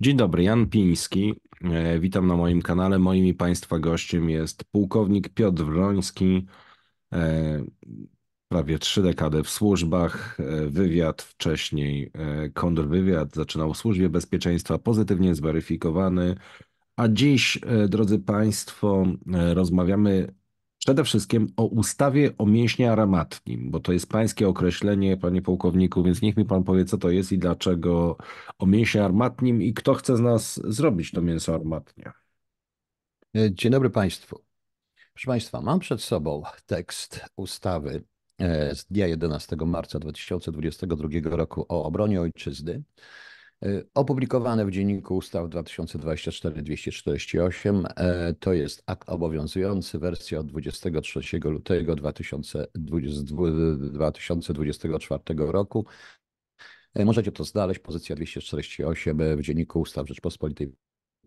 Dzień dobry, Jan Piński. E, witam na moim kanale. Moim i Państwa gościem jest pułkownik Piotr Wroński. E, prawie trzy dekady w służbach, e, wywiad wcześniej, kontrwywiad, zaczynał w służbie bezpieczeństwa, pozytywnie zweryfikowany. A dziś, drodzy Państwo, rozmawiamy Przede wszystkim o ustawie o mięśnie aromatnim, bo to jest pańskie określenie, panie pułkowniku, więc niech mi pan powie, co to jest i dlaczego o mięśnie armatnim i kto chce z nas zrobić to mięso armatnie. E, dzień dobry państwu. Proszę państwa, mam przed sobą tekst ustawy e, z dnia 11 marca 2022 roku o obronie ojczyzny. E, opublikowane w Dzienniku Ustaw 2024-248. E, to jest akt obowiązujący, wersja od 23 lutego 2024 roku. E, możecie to znaleźć, pozycja 248 w Dzienniku Ustaw Rzeczpospolitej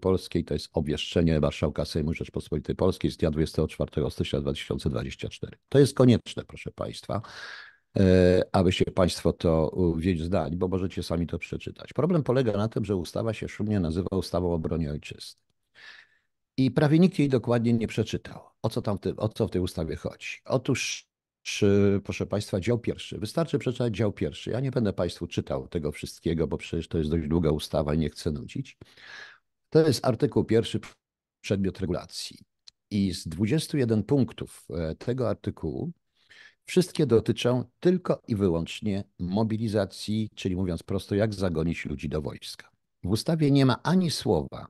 Polskiej. To jest obwieszczenie Marszałka Sejmu Rzeczpospolitej Polskiej z dnia 24 stycznia 2024. To jest konieczne, proszę Państwa. E, abyście Państwo to zdali, bo możecie sami to przeczytać. Problem polega na tym, że ustawa się szumnie nazywa ustawą o broni ojczyzny. I prawie nikt jej dokładnie nie przeczytał. O co, tam o co w tej ustawie chodzi? Otóż, proszę Państwa, dział pierwszy. Wystarczy przeczytać dział pierwszy. Ja nie będę Państwu czytał tego wszystkiego, bo przecież to jest dość długa ustawa i nie chcę nudzić. To jest artykuł pierwszy, przedmiot regulacji. I z 21 punktów e, tego artykułu Wszystkie dotyczą tylko i wyłącznie mobilizacji, czyli mówiąc prosto, jak zagonić ludzi do wojska. W ustawie nie ma ani słowa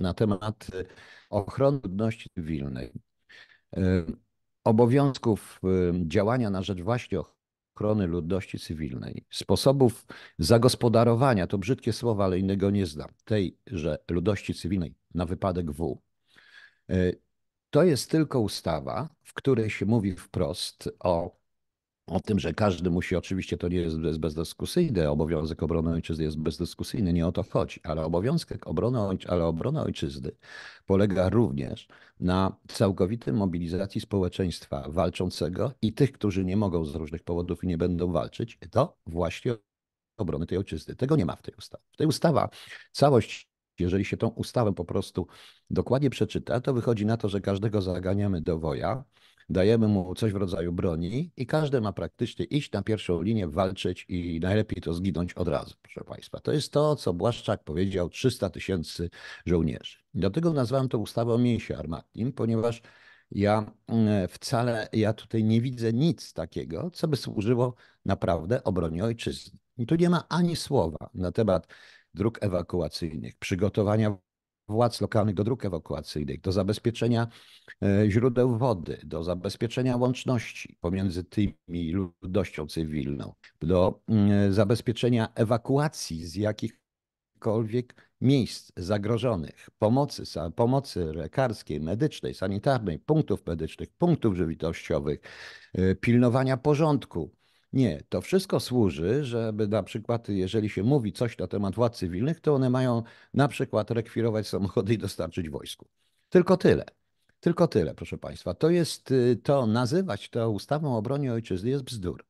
na temat y, ochrony ludności cywilnej, y, obowiązków y, działania na rzecz właśnie ochrony ludności cywilnej, sposobów zagospodarowania, to brzydkie słowa, ale innego nie znam, tejże ludności cywilnej na wypadek W. To jest tylko ustawa, w której się mówi wprost o, o tym, że każdy musi, oczywiście to nie jest bezdyskusyjne, obowiązek obrony ojczyzny jest bezdyskusyjny, nie o to chodzi, ale obowiązek obrony, ale obrona ojczyzny polega również na całkowitym mobilizacji społeczeństwa walczącego i tych, którzy nie mogą z różnych powodów i nie będą walczyć, to właśnie obrony tej ojczyzny. Tego nie ma w tej ustawie. W tej ustawa całość jeżeli się tą ustawę po prostu dokładnie przeczyta, to wychodzi na to, że każdego zaganiamy do woja, dajemy mu coś w rodzaju broni i każdy ma praktycznie iść na pierwszą linię, walczyć i najlepiej to zginąć od razu, proszę Państwa. To jest to, co Błaszczak powiedział 300 tysięcy żołnierzy. Dlatego nazwałem to ustawę o mięsie armatnim, ponieważ ja mm, wcale, ja tutaj nie widzę nic takiego, co by służyło naprawdę obronie ojczyzny. I tu nie ma ani słowa na temat dróg ewakuacyjnych, przygotowania władz lokalnych do dróg ewakuacyjnych, do zabezpieczenia e, źródeł wody, do zabezpieczenia łączności pomiędzy tymi ludnością cywilną, do mm, e, zabezpieczenia ewakuacji z jakichkolwiek miejsc zagrożonych, pomocy, pomocy lekarskiej, medycznej, sanitarnej, punktów medycznych, punktów żywitościowych, e, pilnowania porządku nie, to wszystko służy, żeby na przykład, jeżeli się mówi coś na temat władz cywilnych, to one mają na przykład rekwirować samochody i dostarczyć wojsku. Tylko tyle. Tylko tyle, proszę Państwa. To jest, y, to nazywać to ustawą o obronie ojczyzny jest bzdur.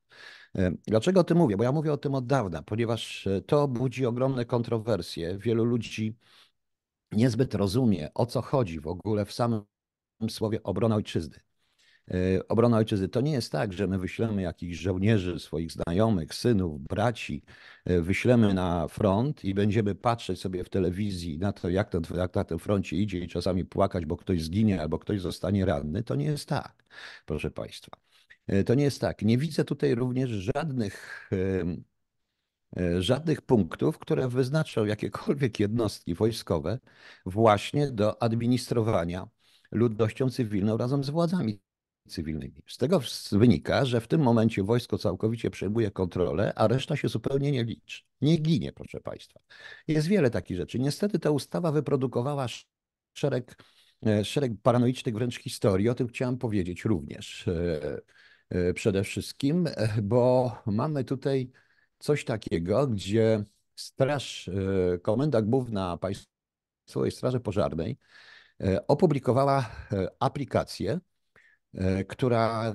E, dlaczego o tym mówię? Bo ja mówię o tym od dawna, ponieważ e, to budzi ogromne kontrowersje. Wielu ludzi niezbyt rozumie, o co chodzi w ogóle w samym słowie obrona ojczyzny. E, obrona ojczyzny. To nie jest tak, że my wyślemy jakichś żołnierzy, swoich znajomych, synów, braci, e, wyślemy na front i będziemy patrzeć sobie w telewizji na to, jak, jak na tym froncie idzie i czasami płakać, bo ktoś zginie albo ktoś zostanie ranny. To nie jest tak, proszę Państwa. E, to nie jest tak. Nie widzę tutaj również żadnych żadnych punktów, które wyznaczą jakiekolwiek jednostki wojskowe właśnie do administrowania ludnością cywilną razem z władzami cywilnymi. Z tego wynika, że w tym momencie wojsko całkowicie przejmuje kontrolę, a reszta się zupełnie nie liczy. Nie ginie, proszę Państwa. Jest wiele takich rzeczy. Niestety ta ustawa wyprodukowała szereg, e, szereg paranoicznych wręcz historii. O tym chciałem powiedzieć również e, e, przede wszystkim, bo mamy tutaj coś takiego, gdzie Straż, Komenda Główna Państwowej Straży Pożarnej opublikowała aplikację, E, która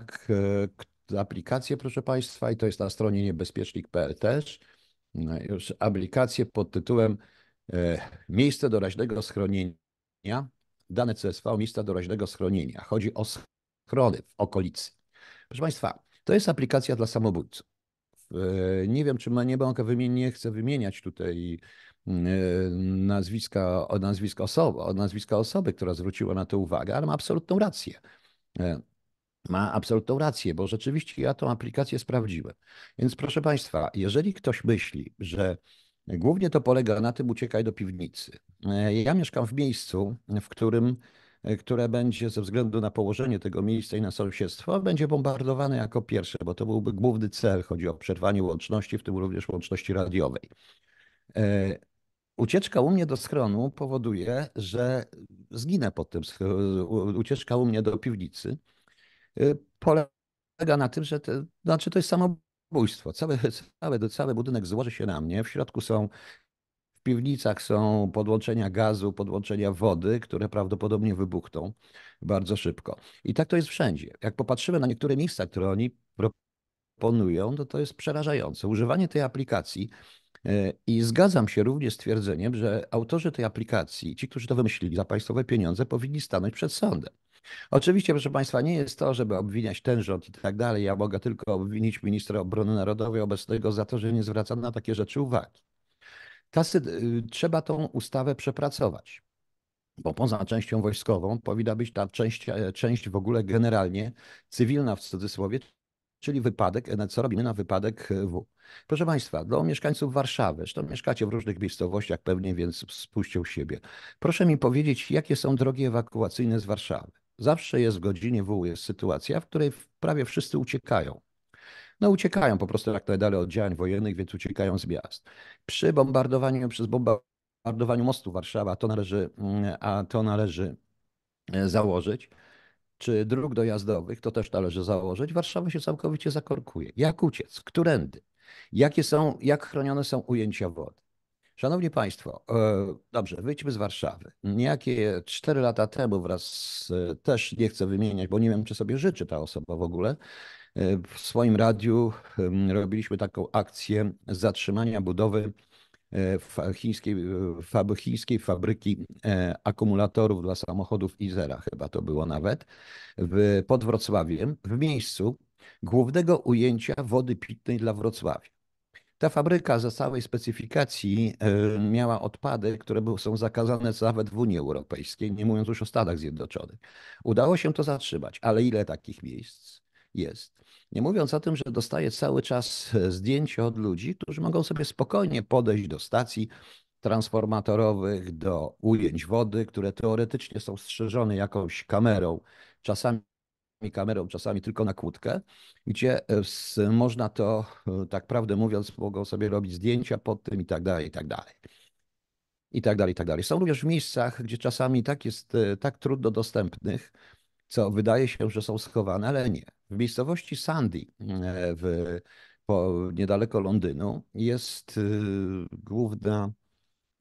aplikację, proszę Państwa, i to jest na stronie niebezpiecznik.pl też, no już aplikację pod tytułem e, Miejsce doraźnego schronienia, dane CSV, miejsca doraźnego schronienia. Chodzi o schrony w okolicy. Proszę Państwa, to jest aplikacja dla samobójców. E, nie wiem, czy nie mogę wymienić, nie chcę wymieniać tutaj nazwiska, nazwiska, osoby, nazwiska osoby, która zwróciła na to uwagę, ale ma absolutną rację ma absolutną rację, bo rzeczywiście ja tą aplikację sprawdziłem. Więc proszę Państwa, jeżeli ktoś myśli, że głównie to polega na tym, uciekaj do piwnicy. E, ja mieszkam w miejscu, w którym e, które będzie ze względu na położenie tego miejsca i na sąsiedztwo, będzie bombardowane jako pierwsze, bo to byłby główny cel. Chodzi o przerwanie łączności, w tym również łączności radiowej. E, ucieczka u mnie do schronu powoduje, że zginę pod tym. Ucieczka u mnie do piwnicy Y, polega na tym, że to, znaczy to jest samobójstwo. Cały, cały, cały budynek złoży się na mnie, w środku są w piwnicach są podłączenia gazu, podłączenia wody, które prawdopodobnie wybuchną bardzo szybko. I tak to jest wszędzie. Jak popatrzymy na niektóre miejsca, które oni proponują, to to jest przerażające. Używanie tej aplikacji y, i zgadzam się również z twierdzeniem, że autorzy tej aplikacji, ci, którzy to wymyślili za państwowe pieniądze, powinni stanąć przed sądem. Oczywiście, proszę Państwa, nie jest to, żeby obwiniać ten rząd i tak dalej. Ja mogę tylko obwinić ministra obrony narodowej obecnego za to, że nie zwraca na takie rzeczy uwagi. Tasy y, trzeba tą ustawę przepracować, bo poza częścią wojskową powinna być ta część, e, część w ogóle generalnie cywilna w cudzysłowie, czyli wypadek, e, co robimy na wypadek W. Proszę Państwa, dla mieszkańców Warszawy, zresztą mieszkacie w różnych miejscowościach pewnie, więc spójrzcie u siebie. Proszę mi powiedzieć, jakie są drogi ewakuacyjne z Warszawy? zawsze jest w godzinie W jest sytuacja, w której prawie wszyscy uciekają. No uciekają po prostu jak najdalej od działań wojennych, więc uciekają z miast. Przy bombardowaniu, przez bombardowaniu mostu Warszawa, to należy, a to należy mm, e, założyć, czy dróg dojazdowych, to też należy założyć, Warszawa się całkowicie zakorkuje. Jak uciec? Którędy? Jakie są, jak chronione są ujęcia wody? Szanowni Państwo, e, dobrze, wyjdźmy z Warszawy. Niejakie cztery lata temu wraz też nie chcę wymieniać, bo nie wiem, czy sobie życzy ta osoba w ogóle, e, w swoim radiu robiliśmy taką akcję zatrzymania budowy e, chińskiej, chińskiej fabryki akumulatorów dla samochodów Izera, chyba to było nawet, w, pod Wrocławiem, w miejscu głównego ujęcia wody pitnej dla Wrocławia. Ta fabryka ze całej specyfikacji e, miała odpady, które są zakazane nawet w Unii Europejskiej, nie mówiąc już o Stanach Zjednoczonych. Udało się to zatrzymać, ale ile takich miejsc jest? Nie mówiąc o tym, że dostaję cały czas e, zdjęcia od ludzi, którzy mogą sobie spokojnie podejść do stacji transformatorowych, do ujęć wody, które teoretycznie są strzeżone jakąś kamerą, czasami kamerą, czasami tylko na kłódkę, gdzie e, można to, e, tak prawdę mówiąc, mogą sobie robić zdjęcia pod tym i tak dalej, i tak dalej. I tak dalej, i tak dalej. Są również w miejscach, gdzie czasami tak jest e, tak trudno dostępnych, co wydaje się, że są schowane, ale nie. W miejscowości Sandy w, po, niedaleko Londynu jest główna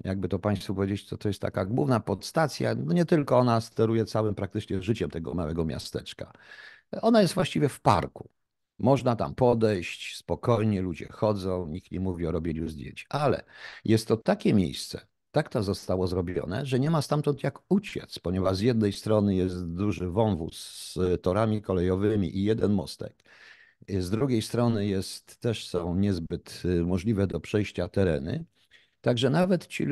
jakby to Państwu powiedzieć, to, to jest taka główna podstacja. No nie tylko ona steruje całym praktycznie życiem tego małego miasteczka. Ona jest właściwie w parku. Można tam podejść, spokojnie ludzie chodzą, nikt nie mówi o robieniu zdjęć, ale jest to takie miejsce, tak to zostało zrobione, że nie ma stamtąd jak uciec, ponieważ z jednej strony jest duży wąwóz z torami kolejowymi i jeden mostek. Z drugiej strony jest, też są niezbyt y, możliwe do przejścia tereny, Także nawet ci,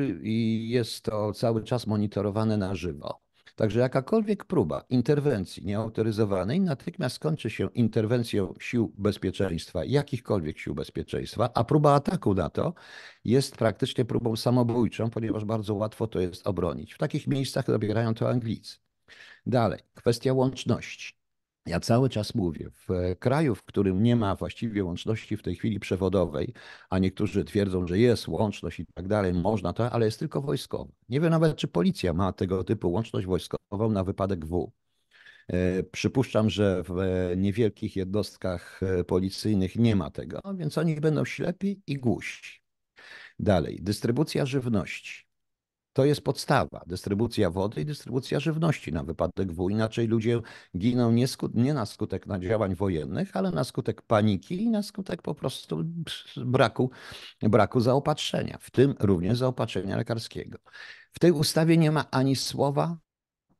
jest to cały czas monitorowane na żywo. Także jakakolwiek próba interwencji nieautoryzowanej natychmiast kończy się interwencją sił bezpieczeństwa, jakichkolwiek sił bezpieczeństwa, a próba ataku na to jest praktycznie próbą samobójczą, ponieważ bardzo łatwo to jest obronić. W takich miejscach dobierają to Anglicy. Dalej, kwestia łączności. Ja cały czas mówię, w kraju, w którym nie ma właściwie łączności w tej chwili przewodowej, a niektórzy twierdzą, że jest łączność i tak dalej, można to, ale jest tylko wojskowa. Nie wiem nawet, czy policja ma tego typu łączność wojskową na wypadek W. E, przypuszczam, że w e, niewielkich jednostkach e, policyjnych nie ma tego, więc oni będą ślepi i głusi. Dalej, dystrybucja żywności. To jest podstawa. Dystrybucja wody i dystrybucja żywności na wypadek wół. Inaczej ludzie giną nie, skut, nie na skutek działań wojennych, ale na skutek paniki i na skutek po prostu braku, braku zaopatrzenia, w tym również zaopatrzenia lekarskiego. W tej ustawie nie ma ani słowa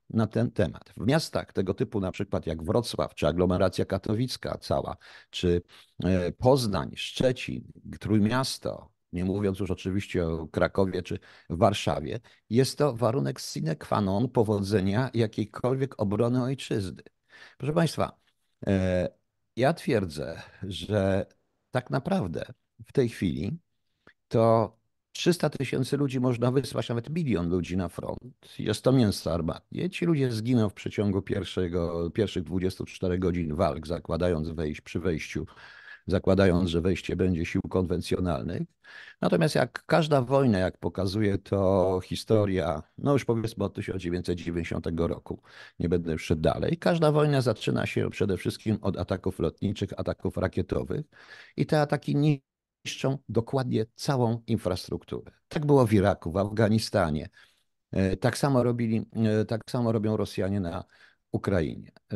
na ten temat. W miastach tego typu, na przykład jak Wrocław, czy aglomeracja katowicka cała, czy e, Poznań, Szczecin, Trójmiasto, nie mówiąc już oczywiście o Krakowie czy Warszawie, jest to warunek sine qua non powodzenia jakiejkolwiek obrony ojczyzny. Proszę Państwa, e, ja twierdzę, że tak naprawdę w tej chwili to 300 tysięcy ludzi można wysłać, nawet milion ludzi na front. Jest to mięso armatnie. Ci ludzie zginą w przeciągu pierwszego, pierwszych 24 godzin walk, zakładając wejść przy wejściu zakładając, że wejście będzie sił konwencjonalnych. Natomiast jak każda wojna, jak pokazuje to historia, no już powiedzmy od 1990 roku, nie będę wszedł dalej, każda wojna zaczyna się przede wszystkim od ataków lotniczych, ataków rakietowych i te ataki nie niszczą dokładnie całą infrastrukturę. Tak było w Iraku, w Afganistanie. E, tak samo, robili, e, tak samo robią Rosjanie na Ukrainie. Y,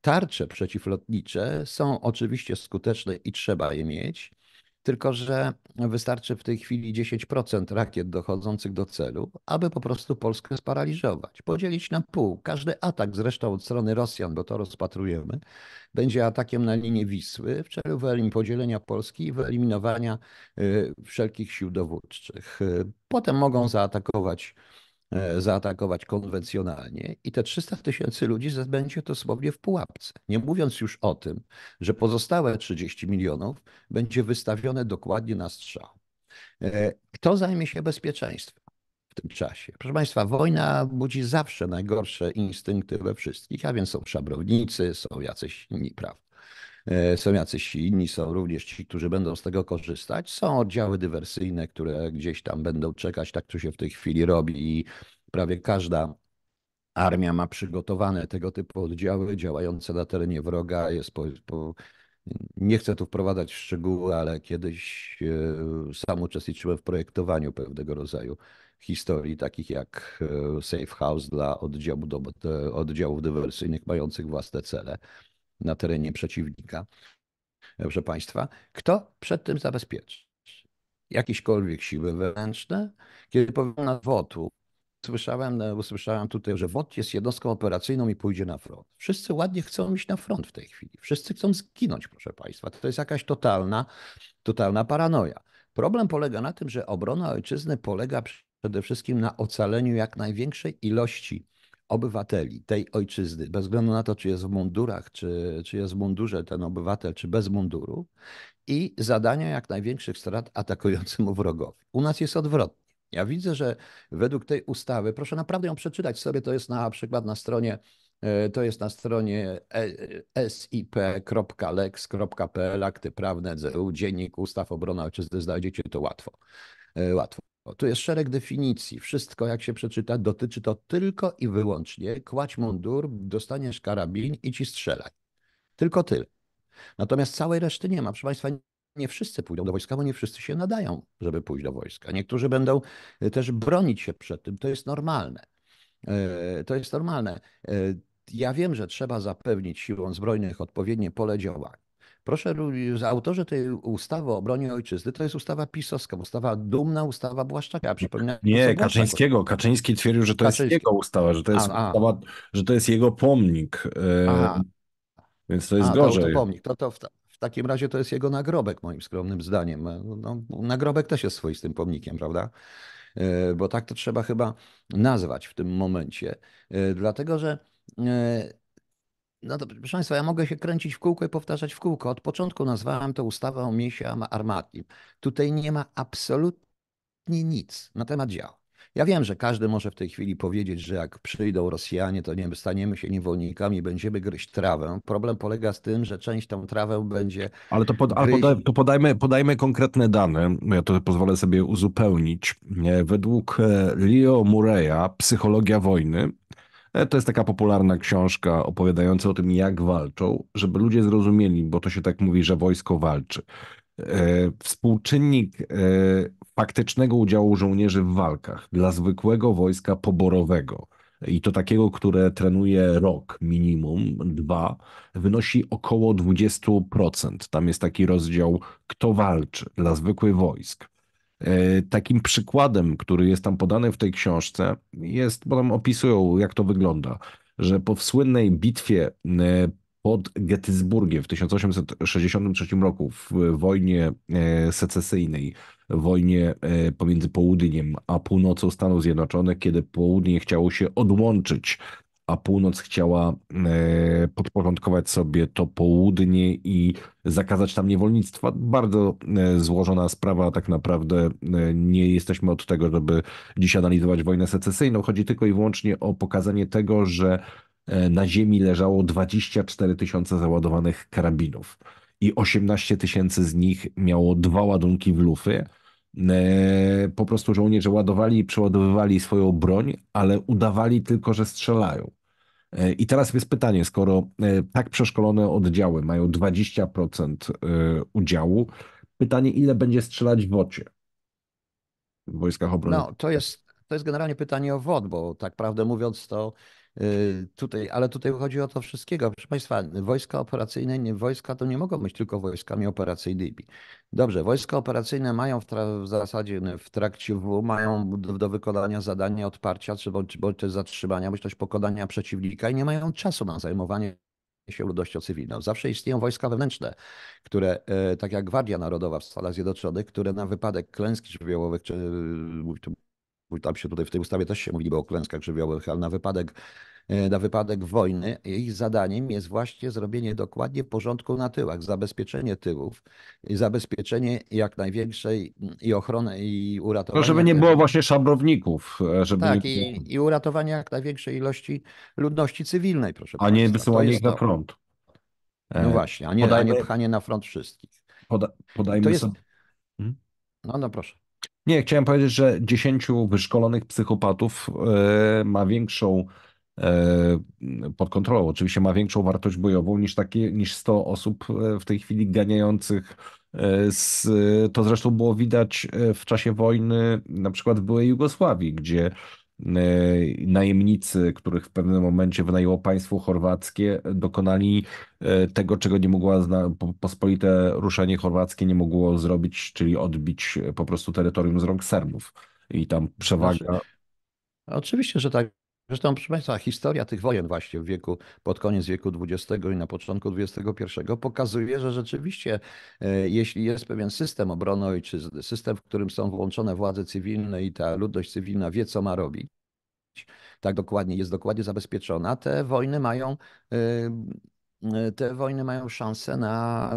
tarcze przeciwlotnicze są oczywiście skuteczne i trzeba je mieć, tylko że wystarczy w tej chwili 10% rakiet dochodzących do celu, aby po prostu Polskę sparaliżować, podzielić na pół. Każdy atak zresztą od strony Rosjan, bo to rozpatrujemy, będzie atakiem na linię Wisły w celu podzielenia Polski i wyeliminowania y, wszelkich sił dowódczych. Y, potem mogą zaatakować E, zaatakować konwencjonalnie i te 300 tysięcy ludzi będzie dosłownie w pułapce. Nie mówiąc już o tym, że pozostałe 30 milionów będzie wystawione dokładnie na strzał. E, kto zajmie się bezpieczeństwem? W tym czasie. Proszę Państwa, wojna budzi zawsze najgorsze instynkty we wszystkich, a więc są szabrownicy, są jacyś inni, prawda? E, są jacyś inni, są również ci, którzy będą z tego korzystać. Są oddziały dywersyjne, które gdzieś tam będą czekać, tak to się w tej chwili robi i prawie każda armia ma przygotowane tego typu oddziały działające na terenie wroga. Jest po, po... nie chcę tu wprowadzać w szczegóły, ale kiedyś e, sam uczestniczyłem w projektowaniu pewnego rodzaju historii, takich jak e, Safe House dla oddziału, oddziałów dywersyjnych mających własne cele na terenie przeciwnika, proszę Państwa, kto przed tym zabezpieczy? Jakieśkolwiek siły wewnętrzne? Kiedy powiem WOT-u, słyszałem, e, usłyszałem tutaj, że WOT jest jednostką operacyjną i pójdzie na front. Wszyscy ładnie chcą iść na front w tej chwili. Wszyscy chcą zginąć, proszę Państwa. To jest jakaś totalna, totalna paranoja. Problem polega na tym, że obrona ojczyzny polega przede wszystkim na ocaleniu jak największej ilości obywateli tej ojczyzny, bez względu na to, czy jest w mundurach, czy, czy jest w mundurze ten obywatel, czy bez munduru, i zadania jak największych strat atakującemu wrogowi. U nas jest odwrotnie. Ja widzę, że według tej ustawy, proszę naprawdę ją przeczytać sobie, to jest na przykład na stronie e, to jest na stronie e, e, sip.lex.pl, akty prawne, dziennik ustaw obrony ojczyzny, znajdziecie to łatwo. Łatwo tu jest szereg definicji. Wszystko, jak się przeczyta, dotyczy to tylko i wyłącznie kłać mundur, dostaniesz karabin i ci strzelaj. Tylko tyle. Natomiast całej reszty nie ma. Proszę Państwa, nie wszyscy pójdą do wojska, bo nie wszyscy się nadają, żeby pójść do wojska. Niektórzy będą y, też bronić się przed tym. To jest normalne. E, to jest normalne. E, ja wiem, że trzeba zapewnić siłom zbrojnych odpowiednie pole działania. Proszę, autorzy tej ustawy o obronie ojczyzny, to jest ustawa pisowska, ustawa dumna, ustawa Błaszczaka. nie, Kaczyńskiego. Kaczyński twierdził, że to Kaczyński. jest jego ustawa, że to jest, a, a. Ustawa, że to jest jego pomnik. E, więc to jest a, gorzej. To, to pomnik, to, to w, w takim razie to jest jego nagrobek, moim skromnym zdaniem. E, no, no, nagrobek też jest swoistym pomnikiem, prawda? E, bo tak to trzeba chyba nazwać w tym momencie. Dlatego, że no proszę Państwa, ja mogę się kręcić w kółko i powtarzać w kółko. Od początku nazwałem to ustawą o mięsie armatnim. Tutaj nie ma absolutnie nic na temat dział. Ja wiem, że każdy może w tej chwili powiedzieć, że jak przyjdą Rosjanie, to nie staniemy się niewolnikami, będziemy gryźć trawę. Problem polega z tym, że część tą trawę będzie. Ale to, pod, ale to podajmy, podajmy konkretne dane. Ja to pozwolę sobie uzupełnić. E, według e, Leo Murray'a, Psychologia wojny, E, to jest taka popularna książka opowiadająca o tym, jak walczą, żeby ludzie zrozumieli, bo to się tak mówi, że wojsko walczy. E, współczynnik e, faktycznego udziału żołnierzy w walkach dla zwykłego wojska poborowego i to takiego, które trenuje rok minimum, dwa, wynosi około 20%. Tam jest taki rozdział, kto walczy dla zwykłych wojsk. E, takim przykładem, który jest tam podany w tej książce, jest, bo tam opisują, jak to wygląda, że po słynnej bitwie e, pod Gettysburgiem w 1863 roku w wojnie e, secesyjnej, wojnie pomiędzy południem a północą Stanów Zjednoczonych, kiedy południe chciało się odłączyć a północ chciała e, podporządkować sobie to południe i zakazać tam niewolnictwa. Bardzo e, złożona sprawa, tak naprawdę e, nie jesteśmy od tego, żeby dziś analizować wojnę secesyjną. Chodzi tylko i wyłącznie o pokazanie tego, że na ziemi leżało 24 tysiące załadowanych karabinów i 18 tysięcy z nich miało dwa ładunki w lufy. Po prostu żołnierze ładowali i przeładowywali swoją broń, ale udawali tylko, że strzelają. E, I teraz jest pytanie, skoro e, tak przeszkolone oddziały mają 20% e, udziału, pytanie, ile będzie strzelać w ocie w wojskach obrony? No, to jest, to jest generalnie pytanie o wodę, bo tak prawdę mówiąc, to Y, tutaj, ale tutaj chodzi o to wszystkiego. Proszę Państwa, wojska operacyjne, nie, wojska to nie mogą być tylko wojskami operacyjnymi. Dobrze, wojska operacyjne mają w, w zasadzie no, w trakcie W, mają do, do wykonania zadania odparcia, czy bądź, bądź też zatrzymania, bądź też pokonania przeciwnika i nie mają czasu na zajmowanie się ludnością cywilną. Zawsze istnieją wojska wewnętrzne, które, e, tak jak Gwardia Narodowa w Stanach Zjednoczonych, które na wypadek klęski żywiołowych, czy e, tam się tutaj w tej ustawie też się mówimy o klęskach żywiołowych, ale na wypadek, e, na wypadek wojny, ich zadaniem jest właśnie zrobienie dokładnie porządku na tyłach, zabezpieczenie tyłów, zabezpieczenie jak największej mm, i ochrony i uratowanie. żeby nie było właśnie szabrowników. E, żeby tak, nie... i, i uratowania jak największej ilości ludności cywilnej, proszę A nie wysyłanie ich na front. No e, właśnie, a nie, podajmy, a nie pchanie na front wszystkich. Poda, podajmy to jest... sobie... Hmm? No, no proszę. Nie, chciałem powiedzieć, że 10 wyszkolonych psychopatów yy, ma większą yy, pod kontrolą, oczywiście ma większą wartość bojową niż, takie, niż 100 osób e, w tej chwili ganiających. Z, to zresztą było widać w czasie wojny na przykład w byłej Jugosławii, gdzie E, najemnicy, których w pewnym momencie wynajęło państwo chorwackie, dokonali e, tego, czego nie mogło pospolite ruszenie chorwackie nie mogło zrobić, czyli odbić e, po prostu terytorium z rąk Serbów. I tam przewaga. Oczywiście, że tak. Zresztą, proszę Państwa, historia tych wojen właśnie w wieku, pod koniec wieku XX i na początku XXI pokazuje, że rzeczywiście, e, jeśli jest pewien system obrony ojczyzny, system, w którym są włączone władze cywilne i ta ludność cywilna wie, co ma robić, tak dokładnie, jest dokładnie zabezpieczona, te wojny mają, e, e, te wojny mają szansę na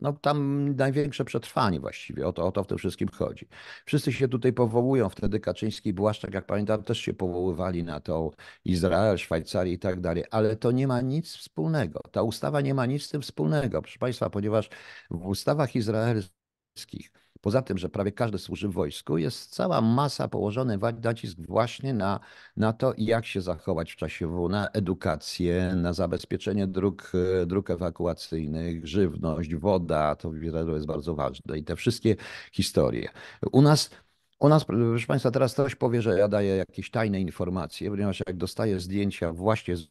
no, tam największe przetrwanie właściwie, o to, o to w tym wszystkim chodzi. Wszyscy się tutaj powołują, wtedy Kaczyński Błaszczak, jak pamiętam, też się powoływali na to Izrael, Szwajcarii i tak dalej, ale to nie ma nic wspólnego. Ta ustawa nie ma nic z tym wspólnego, proszę Państwa, ponieważ w ustawach izraelskich Poza tym, że prawie każdy służy w wojsku, jest cała masa położony nacisk właśnie na, na to, jak się zachować w czasie wojny, na edukację, na zabezpieczenie dróg, e, dróg ewakuacyjnych, żywność, woda, to jest bardzo ważne i te wszystkie historie. U nas u nas, proszę Państwa, teraz ktoś powie, że ja daję jakieś tajne informacje, ponieważ jak dostaję zdjęcia właśnie z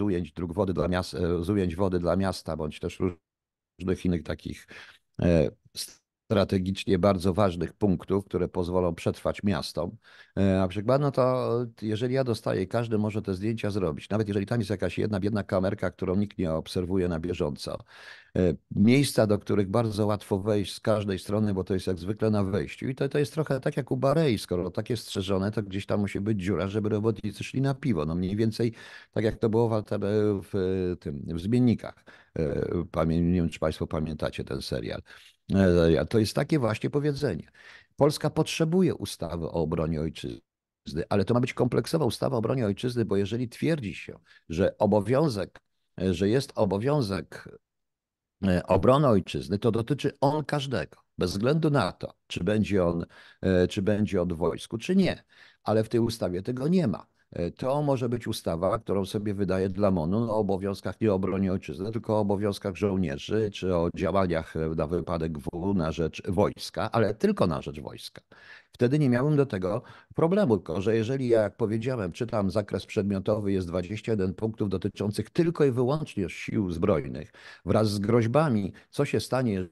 ujęć dróg wody dla miasta, e, z ujęć wody dla miasta, bądź też różnych innych takich e, strategicznie bardzo ważnych punktów, które pozwolą przetrwać miastom. E, a przykład, no to e, jeżeli ja dostaję, każdy może te zdjęcia zrobić. Nawet jeżeli tam jest jakaś jedna biedna kamerka, którą nikt nie obserwuje na bieżąco. E, miejsca, do których bardzo łatwo wejść z każdej strony, bo to jest jak zwykle na wejściu. I to, to jest trochę tak jak u Barei, skoro takie strzeżone, to gdzieś tam musi być dziura, żeby robotnicy szli na piwo. No mniej więcej tak jak to było w, w, tym, w zmiennikach. Pamię nie wiem, czy Państwo pamiętacie ten serial. E, to jest takie właśnie powiedzenie. Polska potrzebuje ustawy o obronie ojczyzny ale to ma być kompleksowa ustawa o obronie ojczyzny, bo jeżeli twierdzi się, że obowiązek, e, że jest obowiązek e, obrony ojczyzny, to dotyczy on każdego, bez względu na to, czy będzie on, czy będzie on w wojsku, czy nie. Ale w tej ustawie tego nie ma. To może być ustawa, którą sobie wydaje dla MONU o obowiązkach nie o obronie ojczyzny, tylko o obowiązkach żołnierzy czy o działaniach e, na wypadek W na rzecz wojska, ale tylko na rzecz wojska. Wtedy nie miałbym do tego problemu, tylko że jeżeli, jak powiedziałem, czytam zakres przedmiotowy, jest 21 punktów dotyczących tylko i wyłącznie sił zbrojnych wraz z groźbami, co się stanie,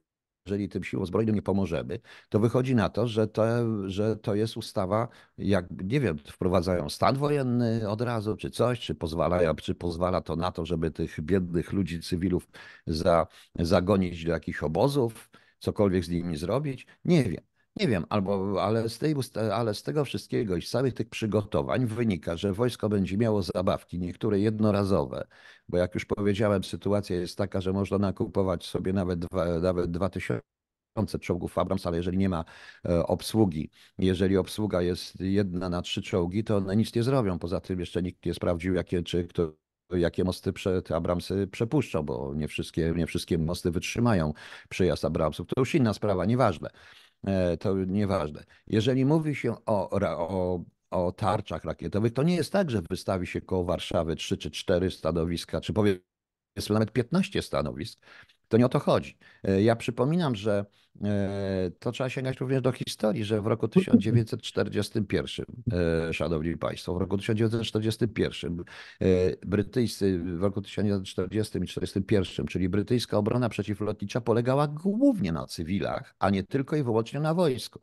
jeżeli tym siłom zbrojnym nie pomożemy, to wychodzi na to, że to, że to jest ustawa, jak nie wiem, wprowadzają stan wojenny od razu, czy coś, czy pozwala, czy pozwala to na to, żeby tych biednych ludzi, cywilów za, zagonić do jakichś obozów, cokolwiek z nimi zrobić. Nie wiem. Nie wiem, albo, ale, z tej, ale z tego wszystkiego i z całych tych przygotowań wynika, że wojsko będzie miało zabawki, niektóre jednorazowe, bo jak już powiedziałem, sytuacja jest taka, że można nakupować sobie nawet, dwa, nawet 2000 czołgów Abrams, ale jeżeli nie ma e, obsługi, jeżeli obsługa jest jedna na trzy czołgi, to one nic nie zrobią. Poza tym jeszcze nikt nie sprawdził, jakie czy kto jakie mosty przed Abramsy przepuszczą, bo nie wszystkie, nie wszystkie mosty wytrzymają przejazd Abramsów. To już inna sprawa, nieważne. E, to nieważne. Jeżeli mówi się o, o, o tarczach rakietowych, to nie jest tak, że wystawi się koło Warszawy trzy czy cztery stanowiska, czy powiedzmy nawet 15 stanowisk, to nie o to chodzi. E, ja przypominam, że e, to trzeba sięgać również do historii, że w roku 1941, e, szanowni państwo, w roku 1941 brytyjscy, w roku 1940 i 1941, czyli brytyjska obrona przeciwlotnicza polegała głównie na cywilach, a nie tylko i wyłącznie na wojsku.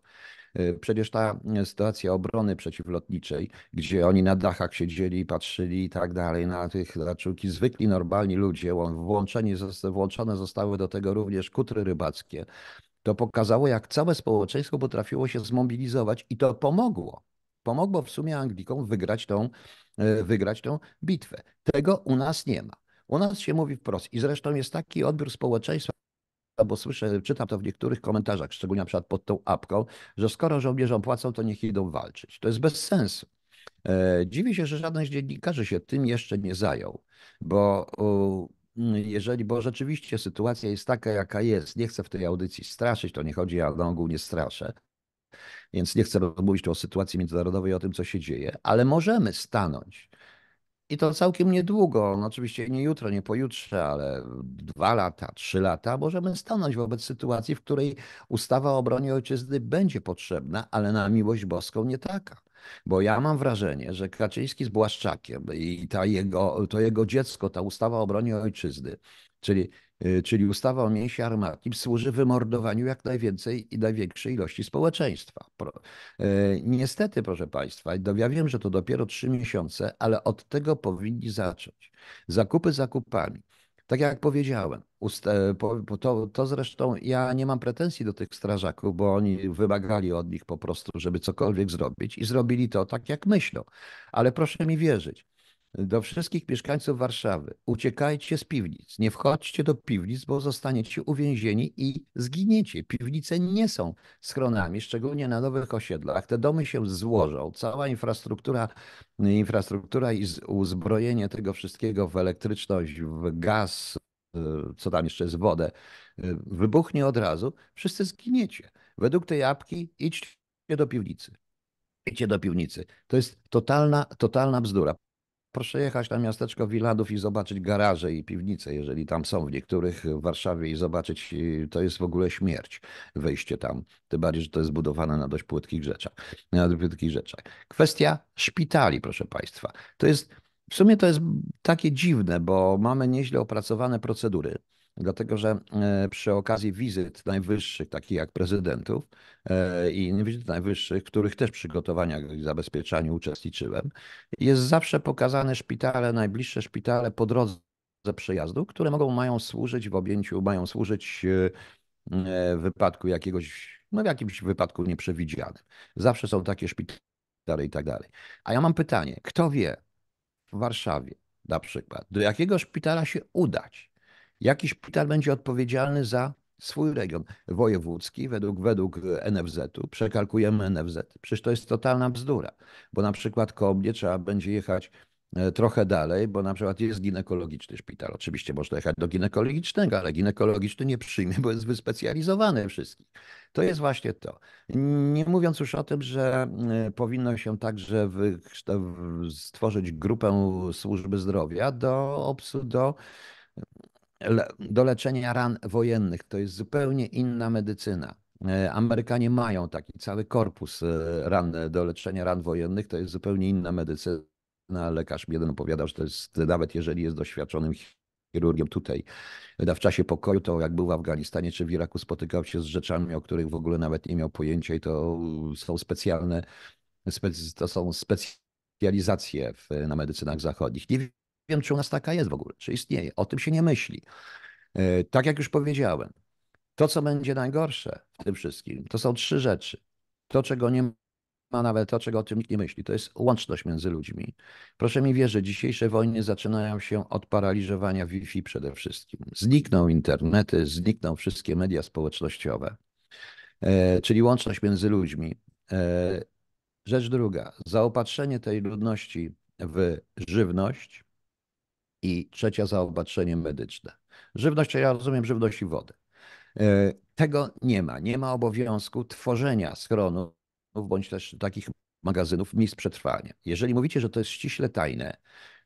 Y, przecież ta y, sytuacja obrony przeciwlotniczej, gdzie oni na dachach siedzieli i patrzyli i tak dalej, na tych raczuki, zwykli normalni ludzie, włączeni, włączone zostały do tego również kutry rybackie, to pokazało, jak całe społeczeństwo potrafiło się zmobilizować i to pomogło. Pomogło w sumie Anglikom wygrać tą, y, wygrać tą bitwę. Tego u nas nie ma. U nas się mówi wprost i zresztą jest taki odbiór społeczeństwa bo słyszę, czytam to w niektórych komentarzach, szczególnie na przykład pod tą apką, że skoro żołnierzom płacą, to niech idą walczyć. To jest bez sensu. E, dziwi się, że żaden z dziennikarzy się tym jeszcze nie zajął, bo jeżeli, bo rzeczywiście sytuacja jest taka, jaka jest. Nie chcę w tej audycji straszyć, to nie chodzi, ja na ogół nie straszę. Więc nie chcę mówić tu o sytuacji międzynarodowej, o tym, co się dzieje, ale możemy stanąć i to całkiem niedługo, no oczywiście nie jutro, nie pojutrze, ale dwa lata, trzy lata, możemy stanąć wobec sytuacji, w której ustawa o obronie ojczyzny będzie potrzebna, ale na miłość boską nie taka. Bo ja mam wrażenie, że Kaczyński z Błaszczakiem i ta jego, to jego dziecko, ta ustawa o obronie ojczyzny, czyli Y, czyli ustawa o mięsie armatnim, służy wymordowaniu jak najwięcej i największej ilości społeczeństwa. Y, niestety, proszę Państwa, ja wiem, że to dopiero trzy miesiące, ale od tego powinni zacząć. Zakupy zakupami. Tak jak powiedziałem, to, to zresztą ja nie mam pretensji do tych strażaków, bo oni wymagali od nich po prostu, żeby cokolwiek zrobić i zrobili to tak, jak myślą. Ale proszę mi wierzyć, do wszystkich mieszkańców Warszawy: uciekajcie z piwnic, nie wchodźcie do piwnic, bo zostaniecie uwięzieni i zginiecie. Piwnice nie są schronami, szczególnie na nowych osiedlach. Te domy się złożą, cała infrastruktura, infrastruktura i uzbrojenie tego wszystkiego w elektryczność, w gaz, y, co tam jeszcze jest, wodę, y, wybuchnie od razu, wszyscy zginiecie. Według tej apki idźcie do piwnicy. Idźcie do piwnicy. To jest totalna, totalna bzdura. Proszę jechać na miasteczko Wiladów i zobaczyć garaże i piwnice, jeżeli tam są w niektórych w Warszawie i zobaczyć, y, to jest w ogóle śmierć wejście tam. Tym bardziej, że to jest budowane na dość płytkich rzeczach. Na dość płytkich rzeczach. Kwestia szpitali, proszę Państwa. To jest, w sumie to jest takie dziwne, bo mamy nieźle opracowane procedury dlatego że e, przy okazji wizyt najwyższych, takich jak prezydentów e, i wizyt najwyższych, których też przygotowaniach i zabezpieczaniu uczestniczyłem, jest zawsze pokazane szpitale, najbliższe szpitale po drodze przejazdu, które mogą, mają służyć w objęciu, mają służyć w e, wypadku jakiegoś, no w jakimś wypadku nieprzewidzianym. Zawsze są takie szpitale i tak dalej. A ja mam pytanie, kto wie w Warszawie na przykład, do jakiego szpitala się udać? Jakiś szpital będzie odpowiedzialny za swój region wojewódzki według, według e, NFZ-u, przekalkujemy NFZ. Przecież to jest totalna bzdura, bo na przykład ko trzeba będzie jechać e, trochę dalej, bo na przykład jest ginekologiczny szpital. Oczywiście można jechać do ginekologicznego, ale ginekologiczny nie przyjmie, bo jest wyspecjalizowany wszystkich. To jest właśnie to. Nie mówiąc już o tym, że e, powinno się także stworzyć grupę służby zdrowia do, do do leczenia ran wojennych. To jest zupełnie inna medycyna. E, Amerykanie mają taki cały korpus e, ran, do leczenia ran wojennych. To jest zupełnie inna medycyna. Lekarz mi jeden opowiadał, że to jest, nawet jeżeli jest doświadczonym chirurgiem tutaj w czasie pokoju, to jak był w Afganistanie czy w Iraku, spotykał się z rzeczami, o których w ogóle nawet nie miał pojęcia i to są specjalne, to są specjalizacje w, na medycynach zachodnich. Nie wiem, czy u nas taka jest w ogóle, czy istnieje. O tym się nie myśli. E, tak jak już powiedziałem, to, co będzie najgorsze w tym wszystkim, to są trzy rzeczy. To, czego nie ma nawet to, czego o tym nikt nie myśli, to jest łączność między ludźmi. Proszę mi wierzyć, dzisiejsze wojny zaczynają się od paraliżowania Wi-Fi przede wszystkim. Znikną internety, znikną wszystkie media społecznościowe, e, czyli łączność między ludźmi. E, rzecz druga, zaopatrzenie tej ludności w żywność, i trzecia zaopatrzenie medyczne. Żywność, ja rozumiem, żywność i wodę. E, tego nie ma. Nie ma obowiązku tworzenia schronów bądź też takich magazynów miejsc przetrwania. Jeżeli mówicie, że to jest ściśle tajne,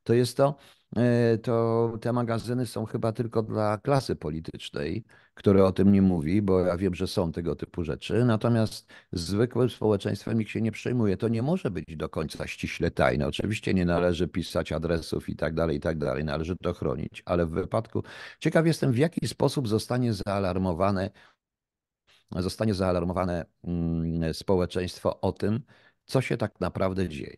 to jest to, e, to te magazyny są chyba tylko dla klasy politycznej, która o tym nie mówi, bo ja wiem, że są tego typu rzeczy. Natomiast zwykłym społeczeństwem nikt się nie przejmuje. To nie może być do końca ściśle tajne. Oczywiście nie należy pisać adresów i tak dalej, i tak dalej. Należy to chronić. Ale w wypadku... Ciekaw jestem, w jaki sposób zostanie zaalarmowane zostanie zaalarmowane mm, społeczeństwo o tym, co się tak naprawdę dzieje.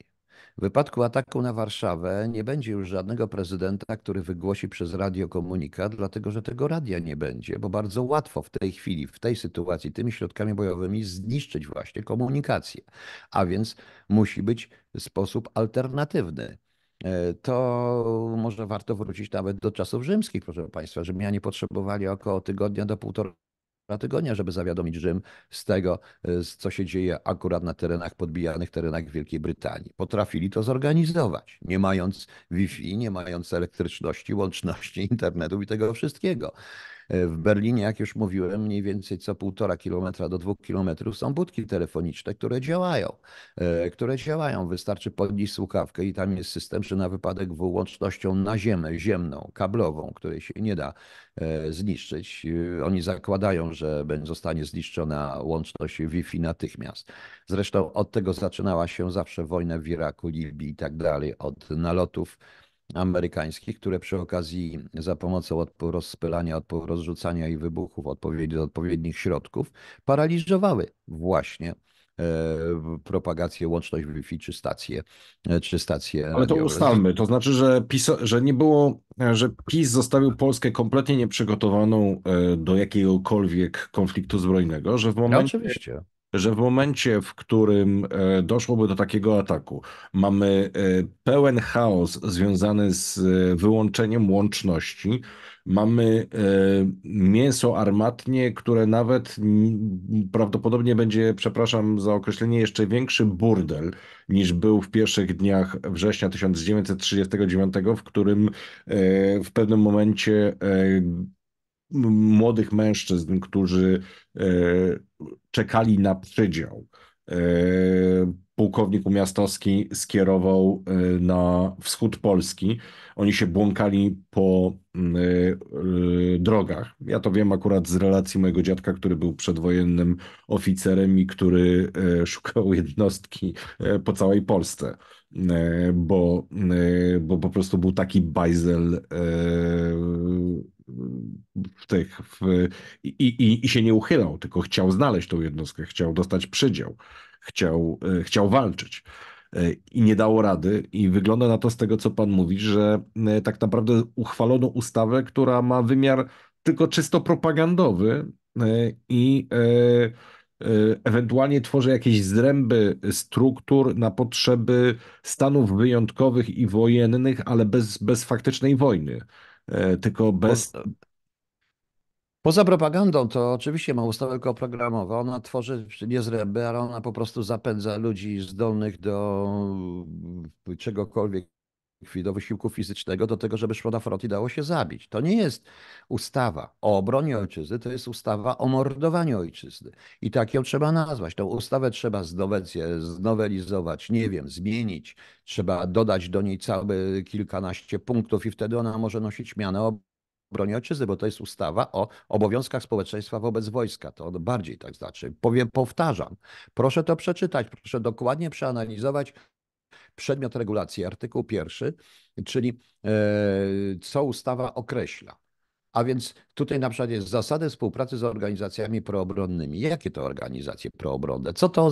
W wypadku ataku na Warszawę nie będzie już żadnego prezydenta, który wygłosi przez radio komunikat, dlatego że tego radia nie będzie, bo bardzo łatwo w tej chwili, w tej sytuacji, tymi środkami bojowymi zniszczyć właśnie komunikację. A więc musi być sposób alternatywny e, to może warto wrócić nawet do czasów rzymskich, proszę Państwa. Rzymianie potrzebowali około tygodnia do półtora na tygodnia, żeby zawiadomić Rzym z tego, e, co się dzieje akurat na terenach podbijanych, terenach Wielkiej Brytanii. Potrafili to zorganizować, nie mając Wi-Fi, nie mając elektryczności, łączności, internetu i tego wszystkiego. W Berlinie, jak już mówiłem, mniej więcej co półtora kilometra do dwóch kilometrów są budki telefoniczne, które działają. E, które działają. Wystarczy podnieść słuchawkę i tam jest system, że na wypadek wyłącznością na ziemię, ziemną, kablową, której się nie da e, zniszczyć. E, oni zakładają, że zostanie zniszczona łączność Wi-Fi natychmiast. Zresztą od tego zaczynała się zawsze wojna w Iraku, Libii i tak dalej, od nalotów amerykańskich, które przy okazji za pomocą odpór rozpylania, rozrzucania i wybuchów odpowiednich, odpowiednich środków paraliżowały właśnie e, propagację, łączność Wi-Fi czy stacje, e, czy stacje Ale to ustalmy, to znaczy, że, PiS, że nie było, że PiS zostawił Polskę kompletnie nieprzygotowaną e, do jakiegokolwiek konfliktu zbrojnego, że w momencie... oczywiście że w momencie, w którym e, doszłoby do takiego ataku, mamy e, pełen chaos związany z e, wyłączeniem łączności, mamy mięso armatnie, które nawet prawdopodobnie będzie, przepraszam za określenie, jeszcze większy burdel niż był w pierwszych dniach września 1939, w którym w pewnym momencie młodych mężczyzn, którzy e, czekali na przydział. E, pułkownik Umiastowski skierował e, na wschód Polski. Oni się błąkali po drogach. Ja to wiem akurat z relacji mojego dziadka, który był przedwojennym oficerem i który szukał jednostki po całej Polsce, bo, bo po prostu był taki bajzel w tych w, i, i, i się nie uchylał, tylko chciał znaleźć tą jednostkę, chciał dostać przydział, chciał, e, chciał walczyć e, i nie dało rady. I wygląda na to z tego, co pan mówi, że e, tak naprawdę uchwalono ustawę, która ma wymiar tylko czysto propagandowy i ewentualnie tworzy jakieś zręby struktur na potrzeby stanów wyjątkowych i wojennych, ale bez, bez faktycznej wojny. E, tylko bez... poza propagandą to oczywiście ma ustawę koprogramową. ona tworzy nie ale ona po prostu zapędza ludzi zdolnych do mm, czegokolwiek do wysiłku fizycznego, do tego, żeby szło na front i dało się zabić. To nie jest ustawa o obronie ojczyzny, to jest ustawa o mordowaniu ojczyzny. I tak ją trzeba nazwać. Tą ustawę trzeba znowelizować, nie wiem, zmienić. Trzeba dodać do niej całe kilkanaście punktów i wtedy ona może nosić mianę o ojczyzny, bo to jest ustawa o obowiązkach społeczeństwa wobec wojska. To bardziej tak znaczy. Powiem, powtarzam. Proszę to przeczytać, proszę dokładnie przeanalizować, przedmiot regulacji, artykuł pierwszy, czyli e, co ustawa określa. A więc tutaj na przykład jest zasady współpracy z organizacjami proobronnymi. Jakie to organizacje proobronne? Co to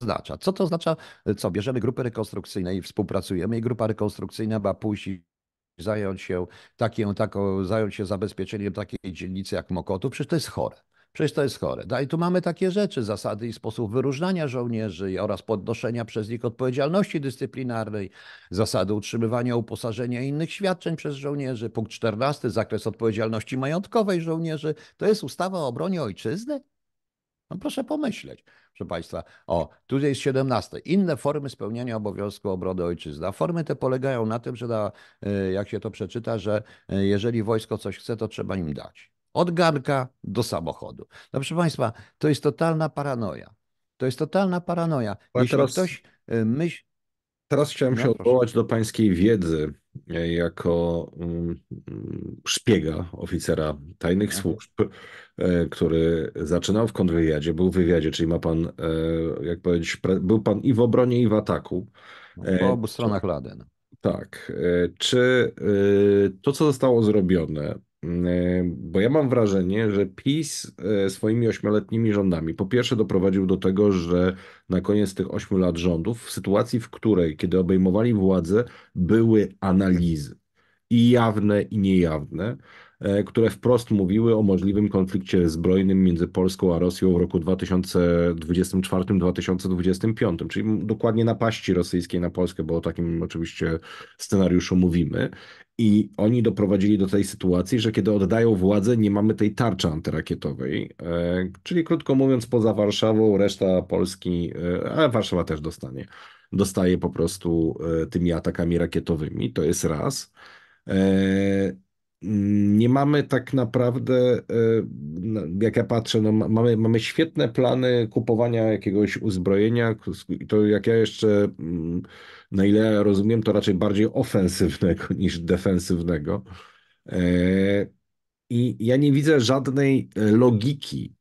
oznacza? Co to oznacza? E, co? Bierzemy grupy rekonstrukcyjne i współpracujemy i grupa rekonstrukcyjna ma pójść zająć się taką, tako zająć się zabezpieczeniem takiej dzielnicy jak Mokotów, przecież to jest chore. Przecież to jest chore. No i tu mamy takie rzeczy, zasady i sposób wyróżniania żołnierzy oraz podnoszenia przez nich odpowiedzialności dyscyplinarnej, zasady utrzymywania uposażenia i innych świadczeń przez żołnierzy, punkt 14, zakres odpowiedzialności majątkowej żołnierzy. To jest ustawa o obronie ojczyzny? No proszę pomyśleć, proszę Państwa. O, tu jest 17. Inne formy spełniania obowiązku obrony ojczyzny. A formy te polegają na tym, że e, jak się to przeczyta, że e, jeżeli wojsko coś chce, to trzeba im dać. Od garnka do samochodu. No proszę Państwa, to jest totalna paranoia. To jest totalna paranoia. Ale Jeśli teraz, ktoś y, myśl... Teraz chciałem no, się odwołać do Pańskiej wiedzy y, jako y, szpiega, oficera tajnych mhm. służb, który zaczynał w kontrwywiadzie, był w wywiadzie, czyli ma Pan, jak powiedzieć, był Pan i w obronie, i w ataku. Po obu stronach Laden. Tak. Czy to, co zostało zrobione, Mm, e, bo ja mam wrażenie, że PiS e, swoimi ośmioletnimi rządami po pierwsze doprowadził do tego, że na koniec tych ośmiu lat rządów, w sytuacji, w której, kiedy obejmowali władzę, były analizy i jawne, i niejawne, E, które wprost mówiły o możliwym konflikcie zbrojnym między Polską a Rosją w roku 2024-2025, czyli dokładnie napaści rosyjskiej na Polskę, bo o takim oczywiście scenariuszu mówimy. I oni doprowadzili do tej sytuacji, że kiedy oddają władzę, nie mamy tej tarczy antyrakietowej. E, czyli krótko mówiąc, poza Warszawą, reszta Polski, ale Warszawa też dostanie, dostaje po prostu e, tymi atakami rakietowymi. To jest raz. Mm, nie mamy tak naprawdę, e, jak ja patrzę, no mamy, mamy świetne plany kupowania jakiegoś uzbrojenia i to jak ja jeszcze, mm, na ile rozumiem, to raczej bardziej ofensywnego niż defensywnego. E, I ja nie widzę żadnej e, logiki,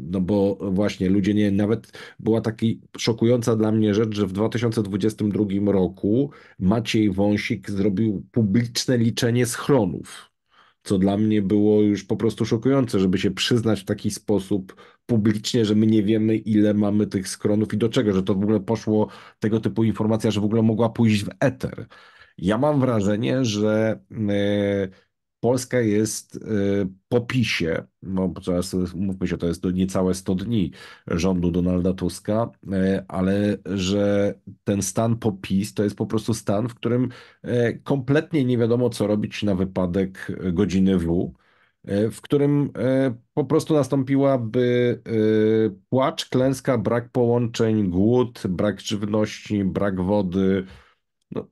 no bo właśnie ludzie nie, nawet była taka szokująca dla mnie rzecz, że w 2022 roku Maciej Wąsik zrobił publiczne liczenie schronów co dla mnie było już po prostu szokujące, żeby się przyznać w taki sposób publicznie, że my nie wiemy, ile mamy tych skronów i do czego, że to w ogóle poszło tego typu informacja, że w ogóle mogła pójść w eter. Ja mam wrażenie, że. Yy, Polska jest e, po PiSie, no teraz mówmy się, to jest niecałe 100 dni rządu Donalda Tuska, e, ale że ten stan po PiS to jest po prostu stan, w którym e, kompletnie nie wiadomo, co robić na wypadek godziny W, w którym po prostu nastąpiłaby płacz, klęska, brak połączeń, głód, brak żywności, brak wody. No,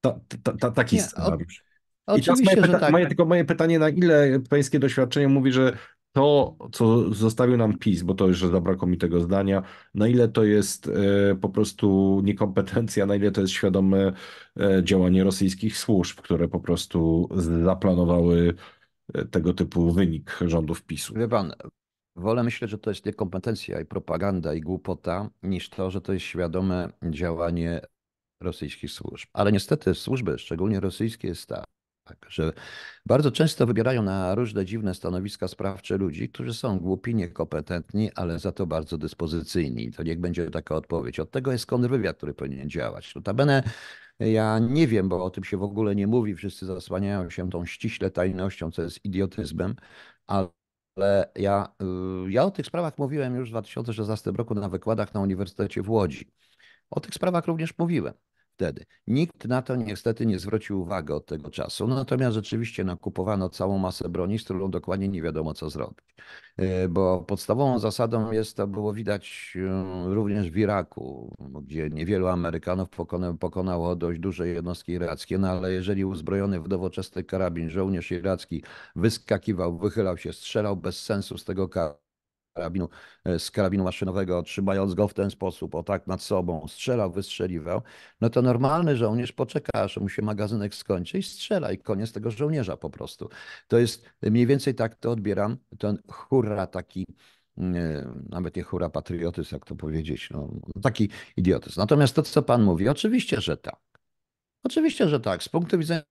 ta, ta, ta, taki scenariusz. Oczywiście, I teraz moje, pyta- tak. moje, tylko moje pytanie, na ile pańskie doświadczenie mówi, że to, co zostawił nam PiS, bo to już zabrakło mi tego zdania, na ile to jest e, po prostu niekompetencja, na ile to jest świadome e, działanie rosyjskich służb, które po prostu zaplanowały e, tego typu wynik rządów PiSu. Wie pan, wolę myśleć, że to jest niekompetencja i propaganda i głupota, niż to, że to jest świadome działanie rosyjskich służb. Ale niestety służby, szczególnie rosyjskie, jest tak, Także bardzo często wybierają na różne dziwne stanowiska sprawcze ludzi, którzy są głupi, niekompetentni, ale za to bardzo dyspozycyjni. To niech będzie taka odpowiedź. Od tego jest kontrwywiad, który powinien działać. Notabene ja nie wiem, bo o tym się w ogóle nie mówi. Wszyscy zasłaniają się tą ściśle tajnością, co jest idiotyzmem, ale ale ja, y, ja o tych sprawach mówiłem już w 2016 roku na wykładach na Uniwersytecie w Łodzi. O tych sprawach również mówiłem wtedy. Nikt na to niestety nie zwrócił uwagi od tego czasu, natomiast rzeczywiście nakupowano całą masę broni, z którą dokładnie nie wiadomo co zrobić. E, bo podstawową zasadą jest, to było widać e, również w Iraku, gdzie niewielu Amerykanów pokonało dość duże jednostki irackie, no ale jeżeli uzbrojony w nowoczesny karabin żołnierz iracki wyskakiwał, wychylał się, strzelał bez sensu z tego karabinu, karabinu, e, z karabinu maszynowego, trzymając go w ten sposób, o tak nad sobą, strzelał, wystrzeliwał, no to normalny żołnierz poczeka, aż mu się magazynek skończy i strzela i koniec tego żołnierza po prostu. To jest e, mniej więcej tak to odbieram, ten hurra taki, mm, e, nawet nie hura patriotyzm, jak to powiedzieć, no, no, taki idiotyzm. Natomiast to, co pan mówi, oczywiście, że tak. Oczywiście, że tak. Z punktu widzenia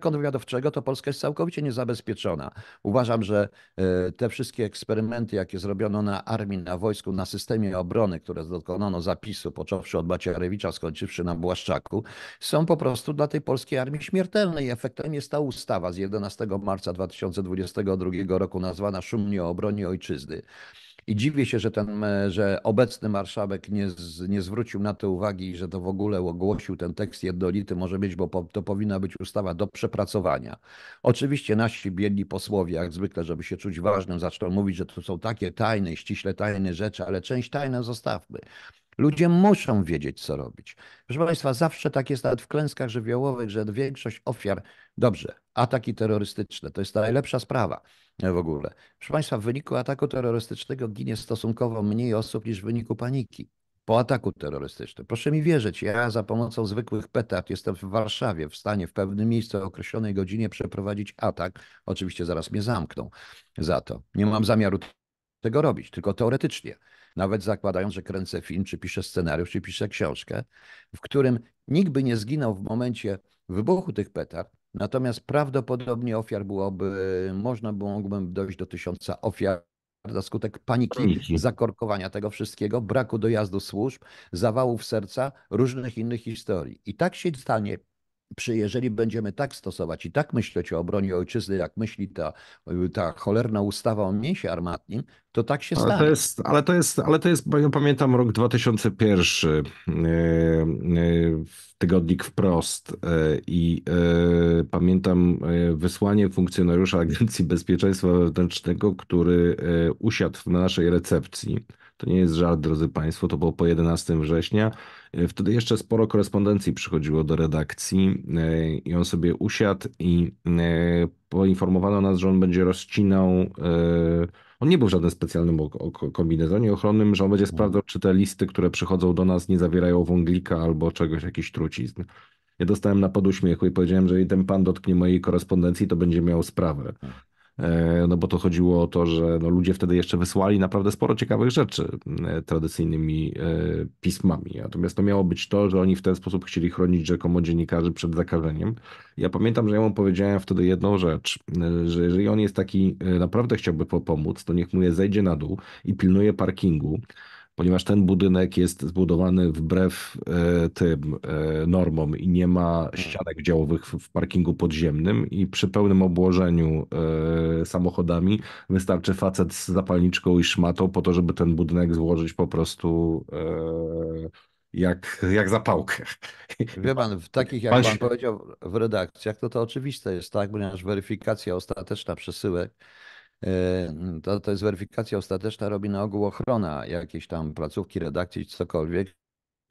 kontrwywiadowczego, to Polska jest całkowicie niezabezpieczona. Uważam, że e, te wszystkie eksperymenty, jakie zrobiono na armii, na wojsku, na systemie obrony, które dokonano zapisu, począwszy od baciarewicza skończywszy na Błaszczaku, są po prostu dla tej polskiej armii śmiertelne i efektem jest ta ustawa z 11 marca 2022 roku nazwana szumnie o obronie ojczyzny. I dziwię się, że, ten, e, że obecny marszałek nie, z, nie zwrócił na to uwagi i że to w ogóle ogłosił ten tekst jednolity może być, bo po, to powinna być ustawa do przepracowania. Oczywiście nasi biedni posłowie, jak zwykle, żeby się czuć ważnym, zaczną mówić, że to są takie tajne, ściśle tajne rzeczy, ale część tajna zostawmy. Ludzie muszą wiedzieć, co robić. Proszę Państwa, zawsze tak jest nawet w klęskach żywiołowych, że większość ofiar, dobrze, ataki terrorystyczne. To jest najlepsza sprawa e, w ogóle. Proszę Państwa, w wyniku ataku terrorystycznego ginie stosunkowo mniej osób niż w wyniku paniki po ataku terrorystycznym. Proszę mi wierzyć, ja za pomocą zwykłych petard jestem w Warszawie w stanie w pewnym miejscu o określonej godzinie przeprowadzić atak. Oczywiście zaraz mnie zamkną za to. Nie mam zamiaru tego robić, tylko teoretycznie. Nawet zakładając, że kręcę film, czy piszę scenariusz, czy piszę książkę, w którym nikt by nie zginął w momencie wybuchu tych petard, Natomiast prawdopodobnie ofiar byłoby, można byłoby dojść do tysiąca ofiar na skutek paniki, paniki, zakorkowania tego wszystkiego, braku dojazdu służb, zawałów serca, różnych innych historii. I tak się stanie przy, jeżeli będziemy tak stosować i tak myśleć o obronie ojczyzny, jak myśli ta, ta cholerna ustawa o mięsie armatnim, to tak się ale stanie. To jest, ale to jest, ale to jest, ja pamiętam rok 2001, e, e, tygodnik wprost e, i pamiętam wysłanie funkcjonariusza Agencji Bezpieczeństwa Wewnętrznego, który usiadł na naszej recepcji. To nie jest żart, drodzy Państwo, to było po 11 września Y, wtedy jeszcze sporo korespondencji przychodziło do redakcji y, i on sobie usiadł i y, poinformowano nas, że on będzie rozcinał. On nie był w żadnym specjalnym kombinezonie ochronnym, że on będzie mhm. sprawdzał, czy te listy, które przychodzą do nas, nie zawierają wąglika albo czegoś, jakiś trucizn. Ja dostałem na poduśmiechu i powiedziałem, że jeżeli ten pan dotknie mojej korespondencji, to będzie miał sprawę. Tak. E, no bo to chodziło o to, że no ludzie wtedy jeszcze wysłali naprawdę sporo ciekawych rzeczy e, tradycyjnymi e, pismami. Natomiast to miało być to, że oni w ten sposób chcieli chronić rzekomo dziennikarzy przed zakażeniem. Ja pamiętam, że ja mu powiedziałem wtedy jedną rzecz, że jeżeli on jest taki, naprawdę chciałby pomóc, to niech mu je zejdzie na dół i pilnuje parkingu, ponieważ ten budynek jest zbudowany wbrew e, tym e, normom i nie ma hmm. ścianek działowych w parkingu podziemnym i przy pełnym obłożeniu e, samochodami wystarczy facet z zapalniczką i szmatą po to, żeby ten budynek złożyć po prostu jak, jak zapałkę. Wie pan, w takich jak pan, pan powiedział w redakcjach, to to oczywiste jest, tak? Ponieważ weryfikacja ostateczna przesyłek Yy, to, to jest weryfikacja ostateczna, robi na ogół ochrona jakiejś tam placówki, redakcji, cokolwiek,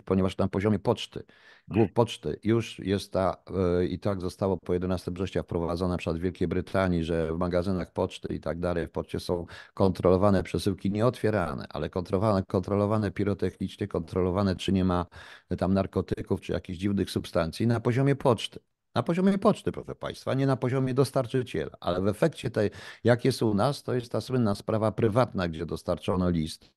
ponieważ na poziomie poczty, głów poczty, już jest ta yy, i tak zostało po 11 września wprowadzone na w Wielkiej Brytanii, że w magazynach poczty i tak dalej, w poczcie są kontrolowane przesyłki, nie otwierane, ale kontrolowane, kontrolowane pirotechnicznie, kontrolowane czy nie ma tam narkotyków, czy jakichś dziwnych substancji na poziomie poczty. Na poziomie poczty, proszę Państwa, nie na poziomie dostarczyciela, ale w efekcie tej, jak jest u nas, to jest ta słynna sprawa prywatna, gdzie dostarczono list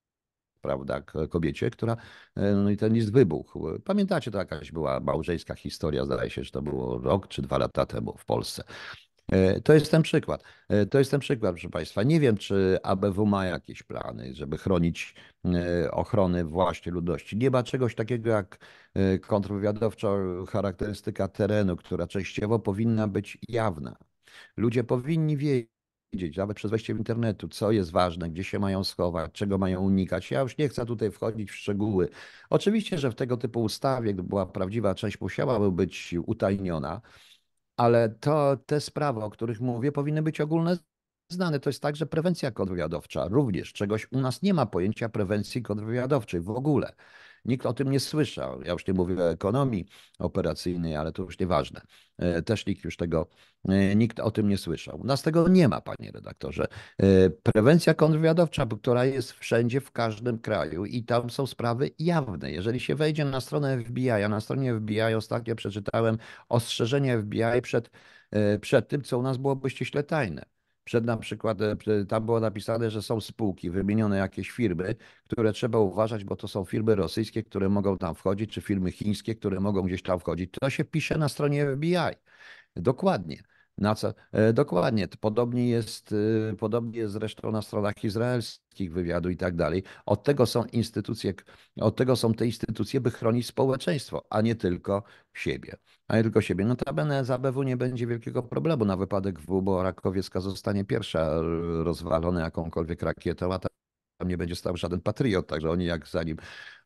prawda, kobiecie, która, e, no i ten list wybuchł. Pamiętacie, to jakaś była małżeńska historia, zdaje się, że to było rok czy dwa lata temu w Polsce. E, to jest ten przykład. E, to jest ten przykład, proszę Państwa. Nie wiem, czy ABW ma jakieś plany, żeby chronić e, ochrony właśnie ludności. Nie ma czegoś takiego jak kontrwywiadowcza charakterystyka terenu, która częściowo powinna być jawna. Ludzie powinni wiedzieć, nawet przez wejście w internetu, co jest ważne, gdzie się mają schować, czego mają unikać. Ja już nie chcę tutaj wchodzić w szczegóły. Oczywiście, że w tego typu ustawie, gdyby była prawdziwa część, musiałaby być utajniona, ale to, te sprawy, o których mówię, powinny być ogólne znane. To jest także prewencja kontrwywiadowcza również. Czegoś u nas nie ma pojęcia prewencji kontrwywiadowczej w ogóle. Nikt o tym nie słyszał. Ja już nie mówię o ekonomii operacyjnej, ale to już nieważne. E, też nikt już tego, e, nikt o tym nie słyszał. U nas tego nie ma, panie redaktorze. E, prewencja kontrwywiadowcza, która jest wszędzie, w każdym kraju i tam są sprawy jawne. Jeżeli się wejdzie na stronę FBI, a na stronie FBI ostatnio przeczytałem ostrzeżenie FBI przed, przed tym, co u nas byłoby ściśle tajne przed na przykład, e, tam było napisane, że są spółki, wymienione jakieś firmy, które trzeba uważać, bo to są firmy rosyjskie, które mogą tam wchodzić, czy firmy chińskie, które mogą gdzieś tam wchodzić. To się pisze na stronie FBI. Dokładnie. Na co? E, dokładnie. Podobnie jest, e, podobnie jest zresztą na stronach izraelskich wywiadu i tak dalej. Od tego są instytucje, od tego są te instytucje, by chronić społeczeństwo, a nie tylko siebie a nie tylko siebie. Notabene z ABW nie będzie wielkiego problemu na wypadek W, bo Rakowiecka zostanie pierwsza e, rozwalona jakąkolwiek rakietą, a tam nie będzie stał żaden patriot, także oni jak zanim,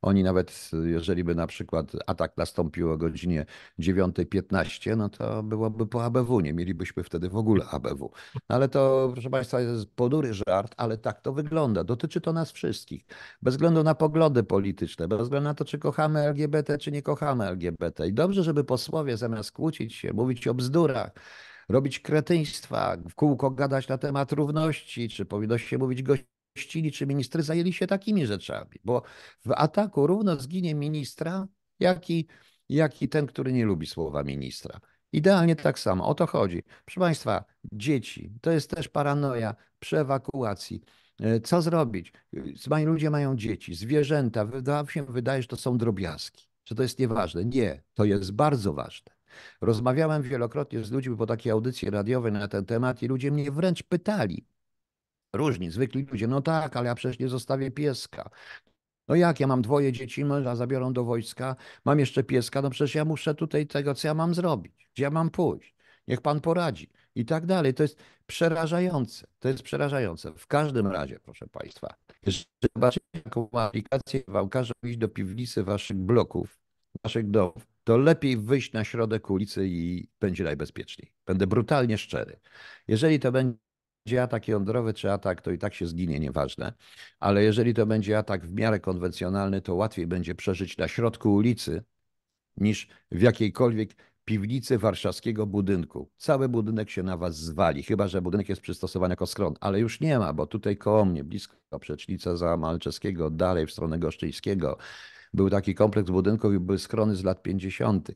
oni nawet jeżeli by na przykład atak nastąpił o godzinie 9.15, no to byłoby po ABW, nie mielibyśmy wtedy w ogóle ABW. Ale to, proszę Państwa, jest ponury żart, ale tak to wygląda. Dotyczy to nas wszystkich. Bez względu na poglądy polityczne, bez względu na to, czy kochamy LGBT, czy nie kochamy LGBT. I dobrze, żeby posłowie zamiast kłócić się, mówić o bzdurach, robić kretyństwa, w kółko gadać na temat równości, czy powinno się mówić gości ścili czy ministry zajęli się takimi rzeczami, bo w ataku równo zginie ministra, jak i, jak i ten, który nie lubi słowa ministra. Idealnie tak samo, o to chodzi. Proszę Państwa, dzieci, to jest też paranoja przy ewakuacji. E, co zrobić? Ludzie mają dzieci, zwierzęta, wydaje się, wydaje, że to są drobiazgi, że to jest nieważne. Nie, to jest bardzo ważne. Rozmawiałem wielokrotnie z ludźmi po takiej audycji radiowej na ten temat i ludzie mnie wręcz pytali, Różni, zwykli ludzie. No tak, ale ja przecież nie zostawię pieska. No jak, ja mam dwoje dzieci, męża zabiorą do wojska, mam jeszcze pieska, no przecież ja muszę tutaj tego, co ja mam zrobić, gdzie ja mam pójść, niech pan poradzi i tak dalej. To jest przerażające, to jest przerażające. W każdym razie, proszę państwa, jeżeli zobaczycie taką aplikację, wam każą iść do piwnicy waszych bloków, waszych domów, to lepiej wyjść na środek ulicy i będzie najbezpieczniej. Będę brutalnie szczery. Jeżeli to będzie będzie atak jądrowy czy atak, to i tak się zginie, nieważne. Ale jeżeli to będzie atak w miarę konwencjonalny, to łatwiej będzie przeżyć na środku ulicy niż w jakiejkolwiek piwnicy warszawskiego budynku. Cały budynek się na was zwali, chyba że budynek jest przystosowany jako skron. ale już nie ma, bo tutaj koło mnie, blisko Przecznica za Malczewskiego, dalej w stronę Goszczyńskiego, był taki kompleks budynków i były skrony z lat 50.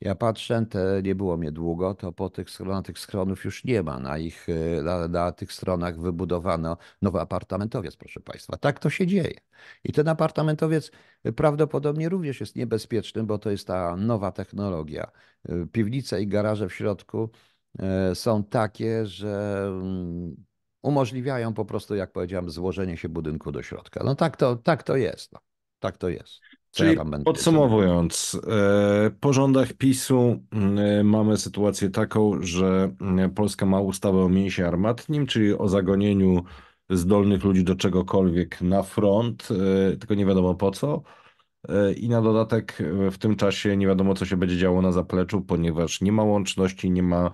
Ja patrzę, te, nie było mnie długo, to po tych stronach tych schronów już nie ma. Na, ich, y, na, na tych stronach wybudowano nowy apartamentowiec, proszę Państwa. Tak to się dzieje. I ten apartamentowiec y, prawdopodobnie również jest niebezpieczny, bo to jest ta nowa technologia. Y, piwnice i garaże w środku są takie, że mm, umożliwiają po prostu, jak powiedziałem, złożenie się budynku do środka. No tak to, tak to jest. No. Tak to jest. Czyli ja podsumowując, e, po rządach PiSu e, mamy sytuację taką, że Polska ma ustawę o mięsie armatnim, czyli o zagonieniu zdolnych ludzi do czegokolwiek na front, e, tylko nie wiadomo po co. I na dodatek w tym czasie nie wiadomo, co się będzie działo na zapleczu, ponieważ nie ma łączności, nie ma,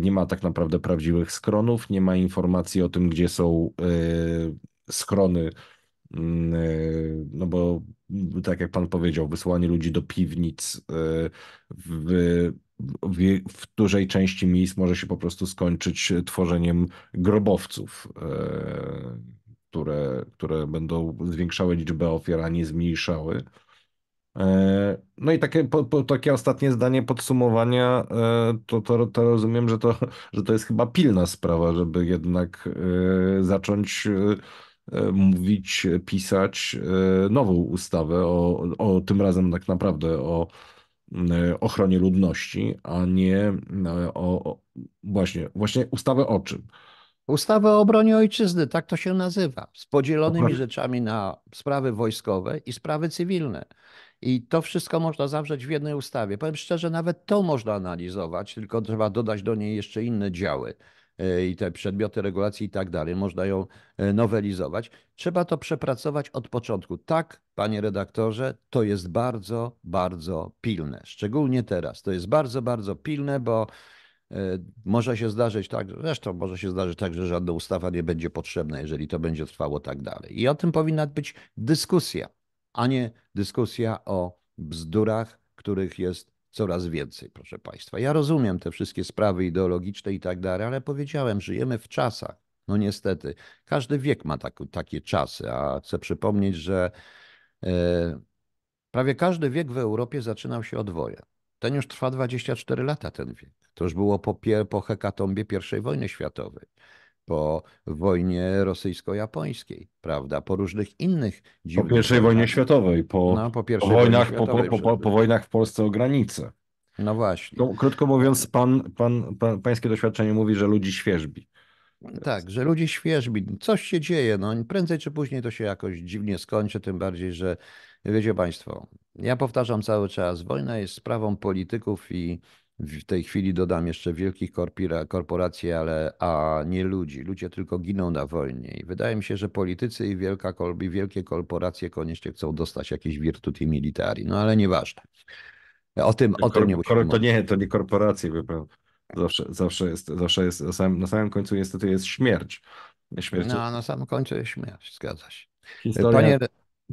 nie ma tak naprawdę prawdziwych skronów, nie ma informacji o tym, gdzie są skrony no bo tak jak pan powiedział, wysłanie ludzi do piwnic y, w, w, w dużej części miejsc może się po prostu skończyć tworzeniem grobowców, y, które, które będą zwiększały liczbę ofiar, a nie zmniejszały. Y, no i takie, po, po, takie ostatnie zdanie podsumowania, to, to, to rozumiem, że to, że to jest chyba pilna sprawa, żeby jednak zacząć E, mówić, pisać e, nową ustawę o, o tym razem tak naprawdę o e, ochronie ludności, a nie o, o właśnie, właśnie ustawę o czym? Ustawę o obronie ojczyzny, tak to się nazywa, z podzielonymi rzeczami na sprawy wojskowe i sprawy cywilne. I to wszystko można zawrzeć w jednej ustawie. Powiem szczerze, nawet to można analizować, tylko trzeba dodać do niej jeszcze inne działy. E, i te przedmioty regulacji i tak dalej, można ją e, nowelizować. Trzeba to przepracować od początku. Tak, panie redaktorze, to jest bardzo, bardzo pilne, szczególnie teraz. To jest bardzo, bardzo pilne, bo e, może się zdarzyć tak, zresztą może się zdarzyć tak, że żadna ustawa nie będzie potrzebna, jeżeli to będzie trwało tak dalej. I o tym powinna być dyskusja, a nie dyskusja o bzdurach, których jest coraz więcej, proszę Państwa. Ja rozumiem te wszystkie sprawy ideologiczne i tak dalej, ale powiedziałem, żyjemy w czasach. No niestety, każdy wiek ma tak, takie czasy, a chcę przypomnieć, że e, prawie każdy wiek w Europie zaczynał się od wojen. Ten już trwa 24 lata, ten wiek. To już było po, po hekatombie I wojny światowej po wojnie rosyjsko-japońskiej, prawda? Po różnych innych dziwnych... Po pierwszej wojnie światowej, po, no, po, po wojnach, światowej, po, po, po, wojnach w Polsce o granicę. No właśnie. Krótko mówiąc, pan, pan, pan, pańskie doświadczenie mówi, że ludzi świeżbi. Tak, że ludzi świeżbi. Coś się dzieje, no prędzej czy później to się jakoś dziwnie skończy, tym bardziej, że wiecie Państwo, ja powtarzam cały czas, wojna jest sprawą polityków i w tej chwili dodam jeszcze wielkich korporacji, ale a nie ludzi. Ludzie tylko giną na wojnie. I wydaje mi się, że politycy i, wielka, i wielkie korporacje koniecznie chcą dostać jakieś virtuti militari. No ale nieważne. O tym, o tym nie musimy To nie, to nie korporacje, Zawsze, zawsze jest, zawsze jest na samym, na samym końcu niestety jest śmierć. śmierć. No, na samym końcu jest śmierć, zgadza się. Historia... Panie...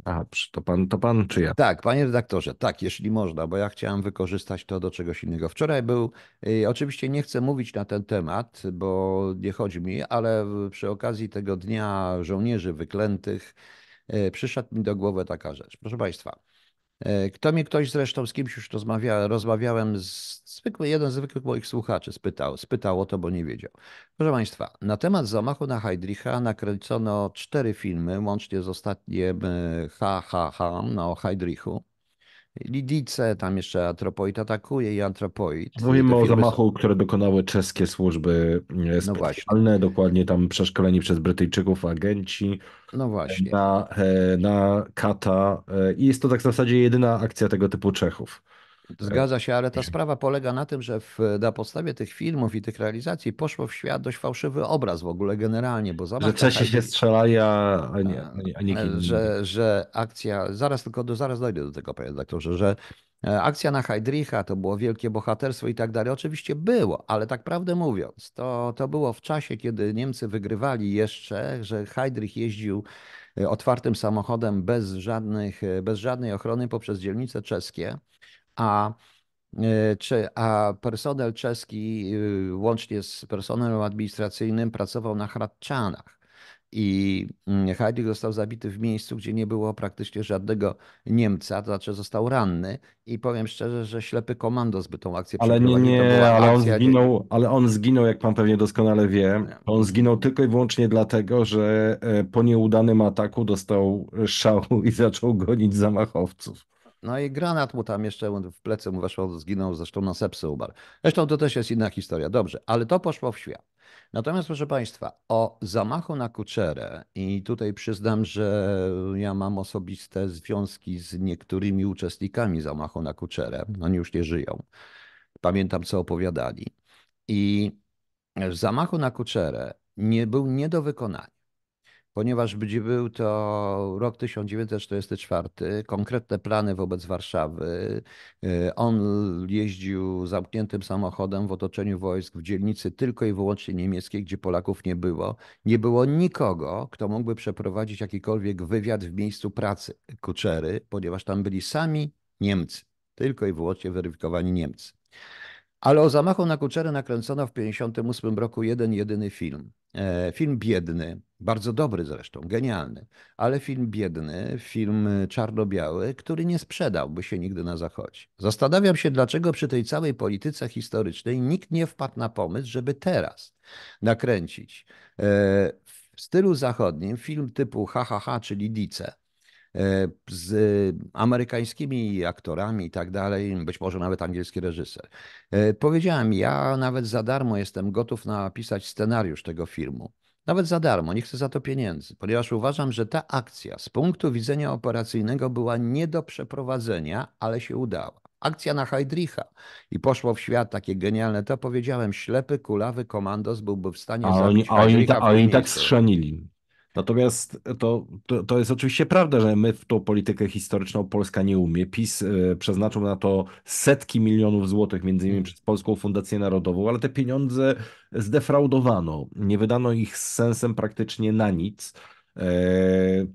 A, to pan, to pan czy ja? Tak, panie redaktorze, tak, jeśli można, bo ja chciałem wykorzystać to do czegoś innego. Wczoraj był, y, oczywiście nie chcę mówić na ten temat, bo nie chodzi mi, ale przy okazji tego dnia żołnierzy wyklętych y, przyszedł mi do głowy taka rzecz. Proszę państwa, E, kto mnie ktoś zresztą z kimś już rozmawiał, rozmawiałem, z zwykły, jeden z zwykłych moich słuchaczy spytał, spytał o to, bo nie wiedział. Proszę Państwa, na temat zamachu na Heydricha nakręcono cztery filmy, łącznie z ostatnim e, HHH no, o Heydrichu. Lidice, tam jeszcze Atropoid atakuje i antropoid. Mówimy o zamachu, są... które dokonały czeskie służby e, no specjalne, no dokładnie tam przeszkoleni przez Brytyjczyków agenci. No właśnie. Na, e, na kata e, i jest to tak w zasadzie jedyna akcja tego typu Czechów. E, Zgadza się, ale ta sprawa polega na tym, że w, na podstawie tych filmów i tych realizacji poszło w świat dość fałszywy obraz w ogóle generalnie, bo zamach... Że Czesi się strzelają, a nie, a nie e, że, że akcja, zaraz tylko, do, zaraz dojdę do tego, panie doktorze, że e, akcja na Heidricha to było wielkie bohaterstwo i tak dalej. Oczywiście było, ale tak prawdę mówiąc, to, to było w czasie, kiedy Niemcy wygrywali jeszcze, że Heidrich jeździł otwartym samochodem bez, żadnych, bez żadnej ochrony poprzez dzielnice czeskie a e, a personel czeski, y, łącznie z personelem administracyjnym, pracował na Hradczanach. I mm, Heidrich został zabity w miejscu, gdzie nie było praktycznie żadnego Niemca, to znaczy został ranny. I powiem szczerze, że ślepy komando zbyt tą akcję Ale nie, nie, ale on, zginął, nie... ale on zginął, jak pan pewnie doskonale wie. No. On zginął tylko i wyłącznie dlatego, że e, po nieudanym ataku dostał e, szału i zaczął gonić zamachowców. No i granat mu tam jeszcze w plecy mu weszło, zginął, zresztą na sepsy umarł. Zresztą to też jest inna historia, dobrze, ale to poszło w świat. Natomiast proszę Państwa, o zamachu na Kuczerę i tutaj przyznam, że ja mam osobiste związki z niektórymi uczestnikami zamachu na Kuczerę. Oni już nie żyją. Pamiętam, co opowiadali. I w zamachu na Kuczerę nie był nie do wykonania ponieważ był to rok 1944, konkretne plany wobec Warszawy. Y, on jeździł zamkniętym samochodem w otoczeniu wojsk w dzielnicy tylko i wyłącznie niemieckiej, gdzie Polaków nie było. Nie było nikogo, kto mógłby przeprowadzić jakikolwiek wywiad w miejscu pracy Kuczery, ponieważ tam byli sami Niemcy, tylko i wyłącznie weryfikowani Niemcy. Ale o zamachu na Kuczerę nakręcono w 1958 roku jeden jedyny film. E, film biedny, bardzo dobry zresztą, genialny, ale film biedny, film e, czarno-biały, który nie sprzedałby się nigdy na Zachodzie. Zastanawiam się, dlaczego przy tej całej polityce historycznej nikt nie wpadł na pomysł, żeby teraz nakręcić e, w stylu zachodnim film typu hahaha, czyli Dice, E, z amerykańskimi aktorami i tak dalej, być może nawet angielski reżyser. E, powiedziałem, ja nawet za darmo jestem gotów napisać scenariusz tego filmu. Nawet za darmo, nie chcę za to pieniędzy, ponieważ uważam, że ta akcja z punktu widzenia operacyjnego była nie do przeprowadzenia, ale się udała akcja na Heidricha i poszło w świat takie genialne, to powiedziałem, ślepy, kulawy komandos byłby w stanie a zabić oni, a oni, ta, a oni tak strzelili. Natomiast to, to, to, jest oczywiście prawda, że my w tą politykę historyczną Polska nie umie. PiS e, przeznaczył na to setki milionów złotych, między innymi mm. przez Polską Fundację Narodową, ale te pieniądze zdefraudowano. Nie wydano ich z sensem praktycznie na nic. E,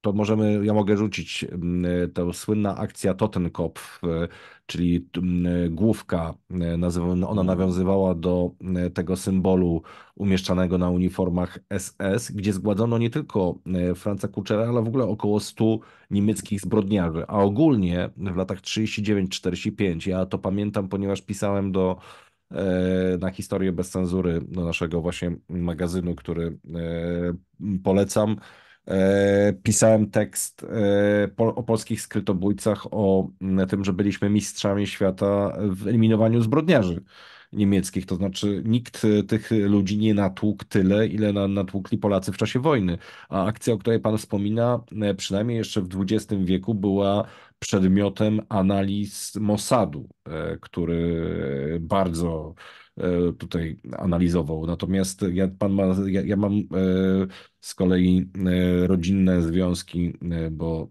to możemy, ja mogę rzucić mm, e, tę słynna akcja Totenkopf, czyli mm, główka, e, no, ona mm. nawiązywała do e, tego symbolu umieszczanego na uniformach SS, gdzie zgładzono nie tylko e, Franca Kuczera, ale w ogóle około 100 niemieckich zbrodniarzy, a ogólnie w latach 39-45, ja to pamiętam, ponieważ pisałem do na historię bez cenzury do naszego właśnie magazynu, który polecam. E, pisałem tekst e, o polskich skrytobójcach, o mm, tym, że byliśmy mistrzami świata w eliminowaniu zbrodniarzy niemieckich. To znaczy, nikt e, tych ludzi nie natłukł tyle, ile natłukli Polacy w czasie wojny. A akcja, o której Pan wspomina, przynajmniej jeszcze w XX wieku, była przedmiotem analiz Mossadu, który bardzo tutaj analizował. Natomiast ja, pan ma, ja, ja mam z kolei e, rodzinne związki, e, bo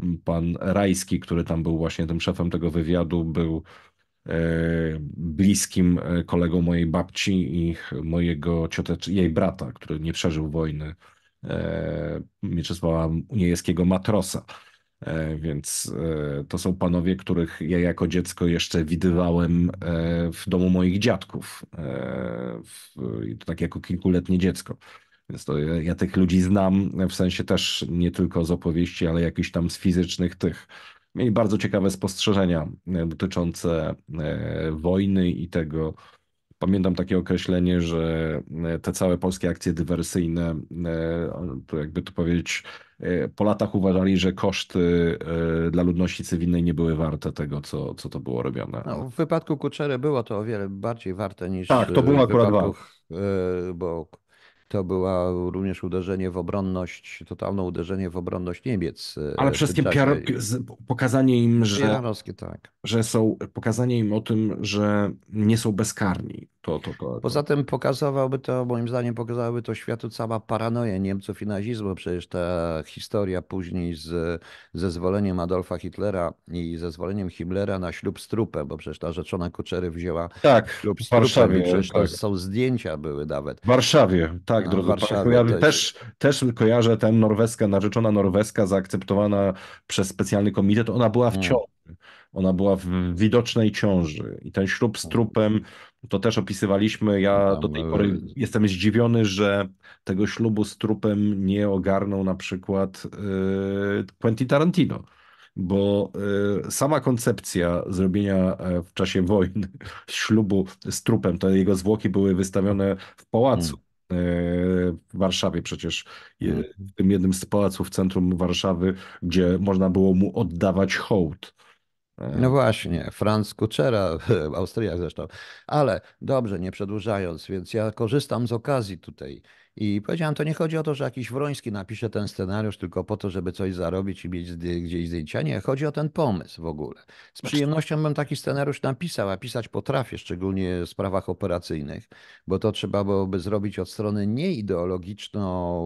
e, pan Rajski, który tam był właśnie tym szefem tego wywiadu, był bliskim kolegą mojej babci i mojego ciotecz, jej brata, który nie przeżył wojny, Mieczysława Niejewskiego Matrosa. Więc to są panowie, których ja jako dziecko jeszcze widywałem w domu moich dziadków, tak jako kilkuletnie dziecko. Więc to, ja, ja tych ludzi znam, w sensie też nie tylko z opowieści, ale jakichś tam z fizycznych tych. Mieli bardzo ciekawe spostrzeżenia e, dotyczące e, wojny i tego. Pamiętam takie określenie, że e, te całe polskie akcje dywersyjne, to jakby to powiedzieć, po latach uważali, że koszty dla ludności cywilnej nie były warte tego, co, co to było robione. No, w wypadku Kuczery było to o wiele bardziej warte niż. Tak, to było akurat. Bo to było również uderzenie w obronność, totalne uderzenie w obronność Niemiec. E, Ale przez te pokazanie im, że, tak. że są, pokazanie im o tym, że nie są bezkarni, to, to, to, Poza tym pokazywałby to, moim zdaniem, pokazałaby to światu cała paranoja Niemców i nazizmu. Przecież ta historia później z zezwoleniem Adolfa Hitlera i zezwoleniem Himmlera na ślub z trupem, bo przecież ta rzeczona Kuczery wzięła tak, ślub z w Warszawie, trupem. Przecież tak. to są zdjęcia były nawet. W Warszawie, tak, no, drodzy Warszawie ja też, też kojarzę ten norweska, narzeczona norweska zaakceptowana przez specjalny komitet, ona była w mm. ciąży. Ona była w widocznej ciąży i ten ślub z mm. trupem to też opisywaliśmy. Ja no do tej e, pory jestem zdziwiony, że tego ślubu z trupem nie ogarnął na przykład e, Quentin Tarantino bo e, sama koncepcja zrobienia w czasie wojny ślubu z trupem, to jego zwłoki były wystawione w pałacu. Hmm. W Warszawie przecież, hmm. w tym jednym z pałaców w centrum Warszawy, gdzie można było mu oddawać hołd. No e. właśnie, Franz Kuczera, Austriak zresztą. Ale dobrze, nie przedłużając, więc ja korzystam z okazji tutaj. I powiedziałem, to nie chodzi o to, że jakiś Wroński napisze ten scenariusz tylko po to, żeby coś zarobić i mieć gdzieś zdjęcia. Nie, chodzi o ten pomysł w ogóle. Z znaczy- przyjemnością bym taki scenariusz napisał, a pisać potrafię, szczególnie w sprawach operacyjnych, bo to trzeba byłoby zrobić od strony nieideologiczno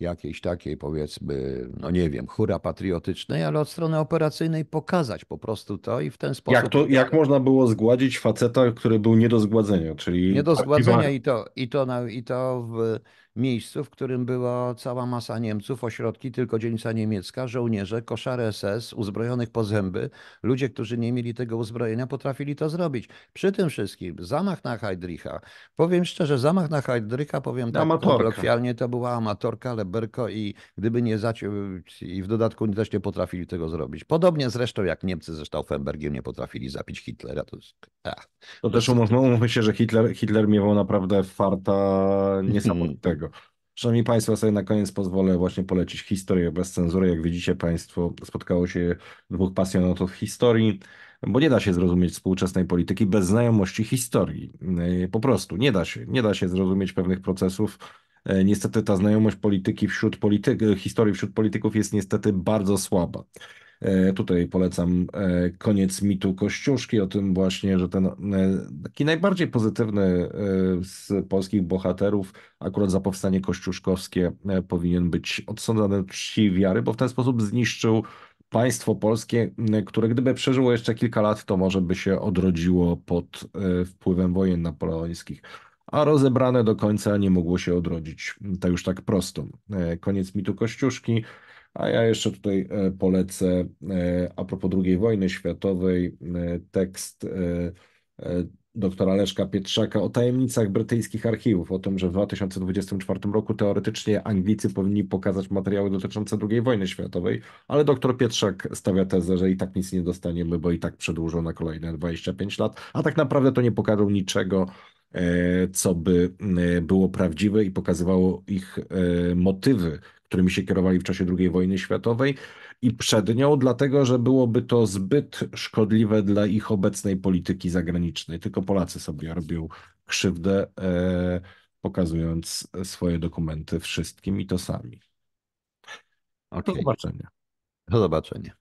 jakiejś takiej, powiedzmy, no nie wiem, hura patriotycznej, ale od strony operacyjnej pokazać po prostu to i w ten sposób. Jak, to, jak można było zgładzić faceta, który był nie do zgładzenia, czyli. Nie do zgładzenia i to, i to, i to w miejscu, w którym była cała masa Niemców, ośrodki, tylko dzielnica niemiecka, żołnierze, koszary SS, uzbrojonych po zęby. Ludzie, którzy nie mieli tego uzbrojenia, potrafili to zrobić. Przy tym wszystkim zamach na Heidricha, powiem szczerze, zamach na Heidricha, powiem tak kolokwialnie, to była amatorka, leberko i gdyby nie zaciął, i w dodatku też nie potrafili tego zrobić. Podobnie zresztą jak Niemcy ze Stauffenbergiem nie potrafili zabić Hitlera. To, jest... Ach. to też umówmy, umówmy się, że Hitler, Hitler miewał naprawdę farta niesamowitego. Szanowni Państwo, sobie na koniec pozwolę właśnie polecić historię bez cenzury. Jak widzicie Państwo, spotkało się dwóch pasjonatów historii, bo nie da się zrozumieć współczesnej polityki bez znajomości historii. E, po prostu nie da się. Nie da się zrozumieć pewnych procesów. E, niestety ta znajomość polityki wśród polityk, e, historii wśród polityków jest niestety bardzo słaba. E, tutaj polecam e, koniec mitu Kościuszki, o tym właśnie, że ten e, taki najbardziej pozytywny z polskich bohaterów, akurat za powstanie kościuszkowskie, powinien być odsądzany czci wiary, bo w ten sposób zniszczył państwo polskie, które gdyby przeżyło jeszcze kilka lat, to może by się odrodziło pod wpływem wojen napoleońskich. A rozebrane do końca nie mogło się odrodzić. To już tak prosto. Koniec mitu Kościuszki. A ja jeszcze tutaj e, polecę e, a propos II wojny światowej e, tekst doktora Leszka Pietrzaka o tajemnicach brytyjskich archiwów, o tym, że w 2024 roku teoretycznie Anglicy powinni pokazać materiały dotyczące II wojny światowej, ale doktor Pietrzak stawia tezę, że i tak nic nie dostaniemy, bo i tak przedłużą na kolejne 25 lat, a tak naprawdę to nie pokażą niczego, co by było prawdziwe i pokazywało ich motywy którymi się kierowali w czasie II wojny światowej i przed nią, dlatego że byłoby to zbyt szkodliwe dla ich obecnej polityki zagranicznej. Tylko Polacy sobie robią krzywdę, e, pokazując swoje dokumenty wszystkim i to sami. No okay. Do zobaczenia. Do zobaczenia.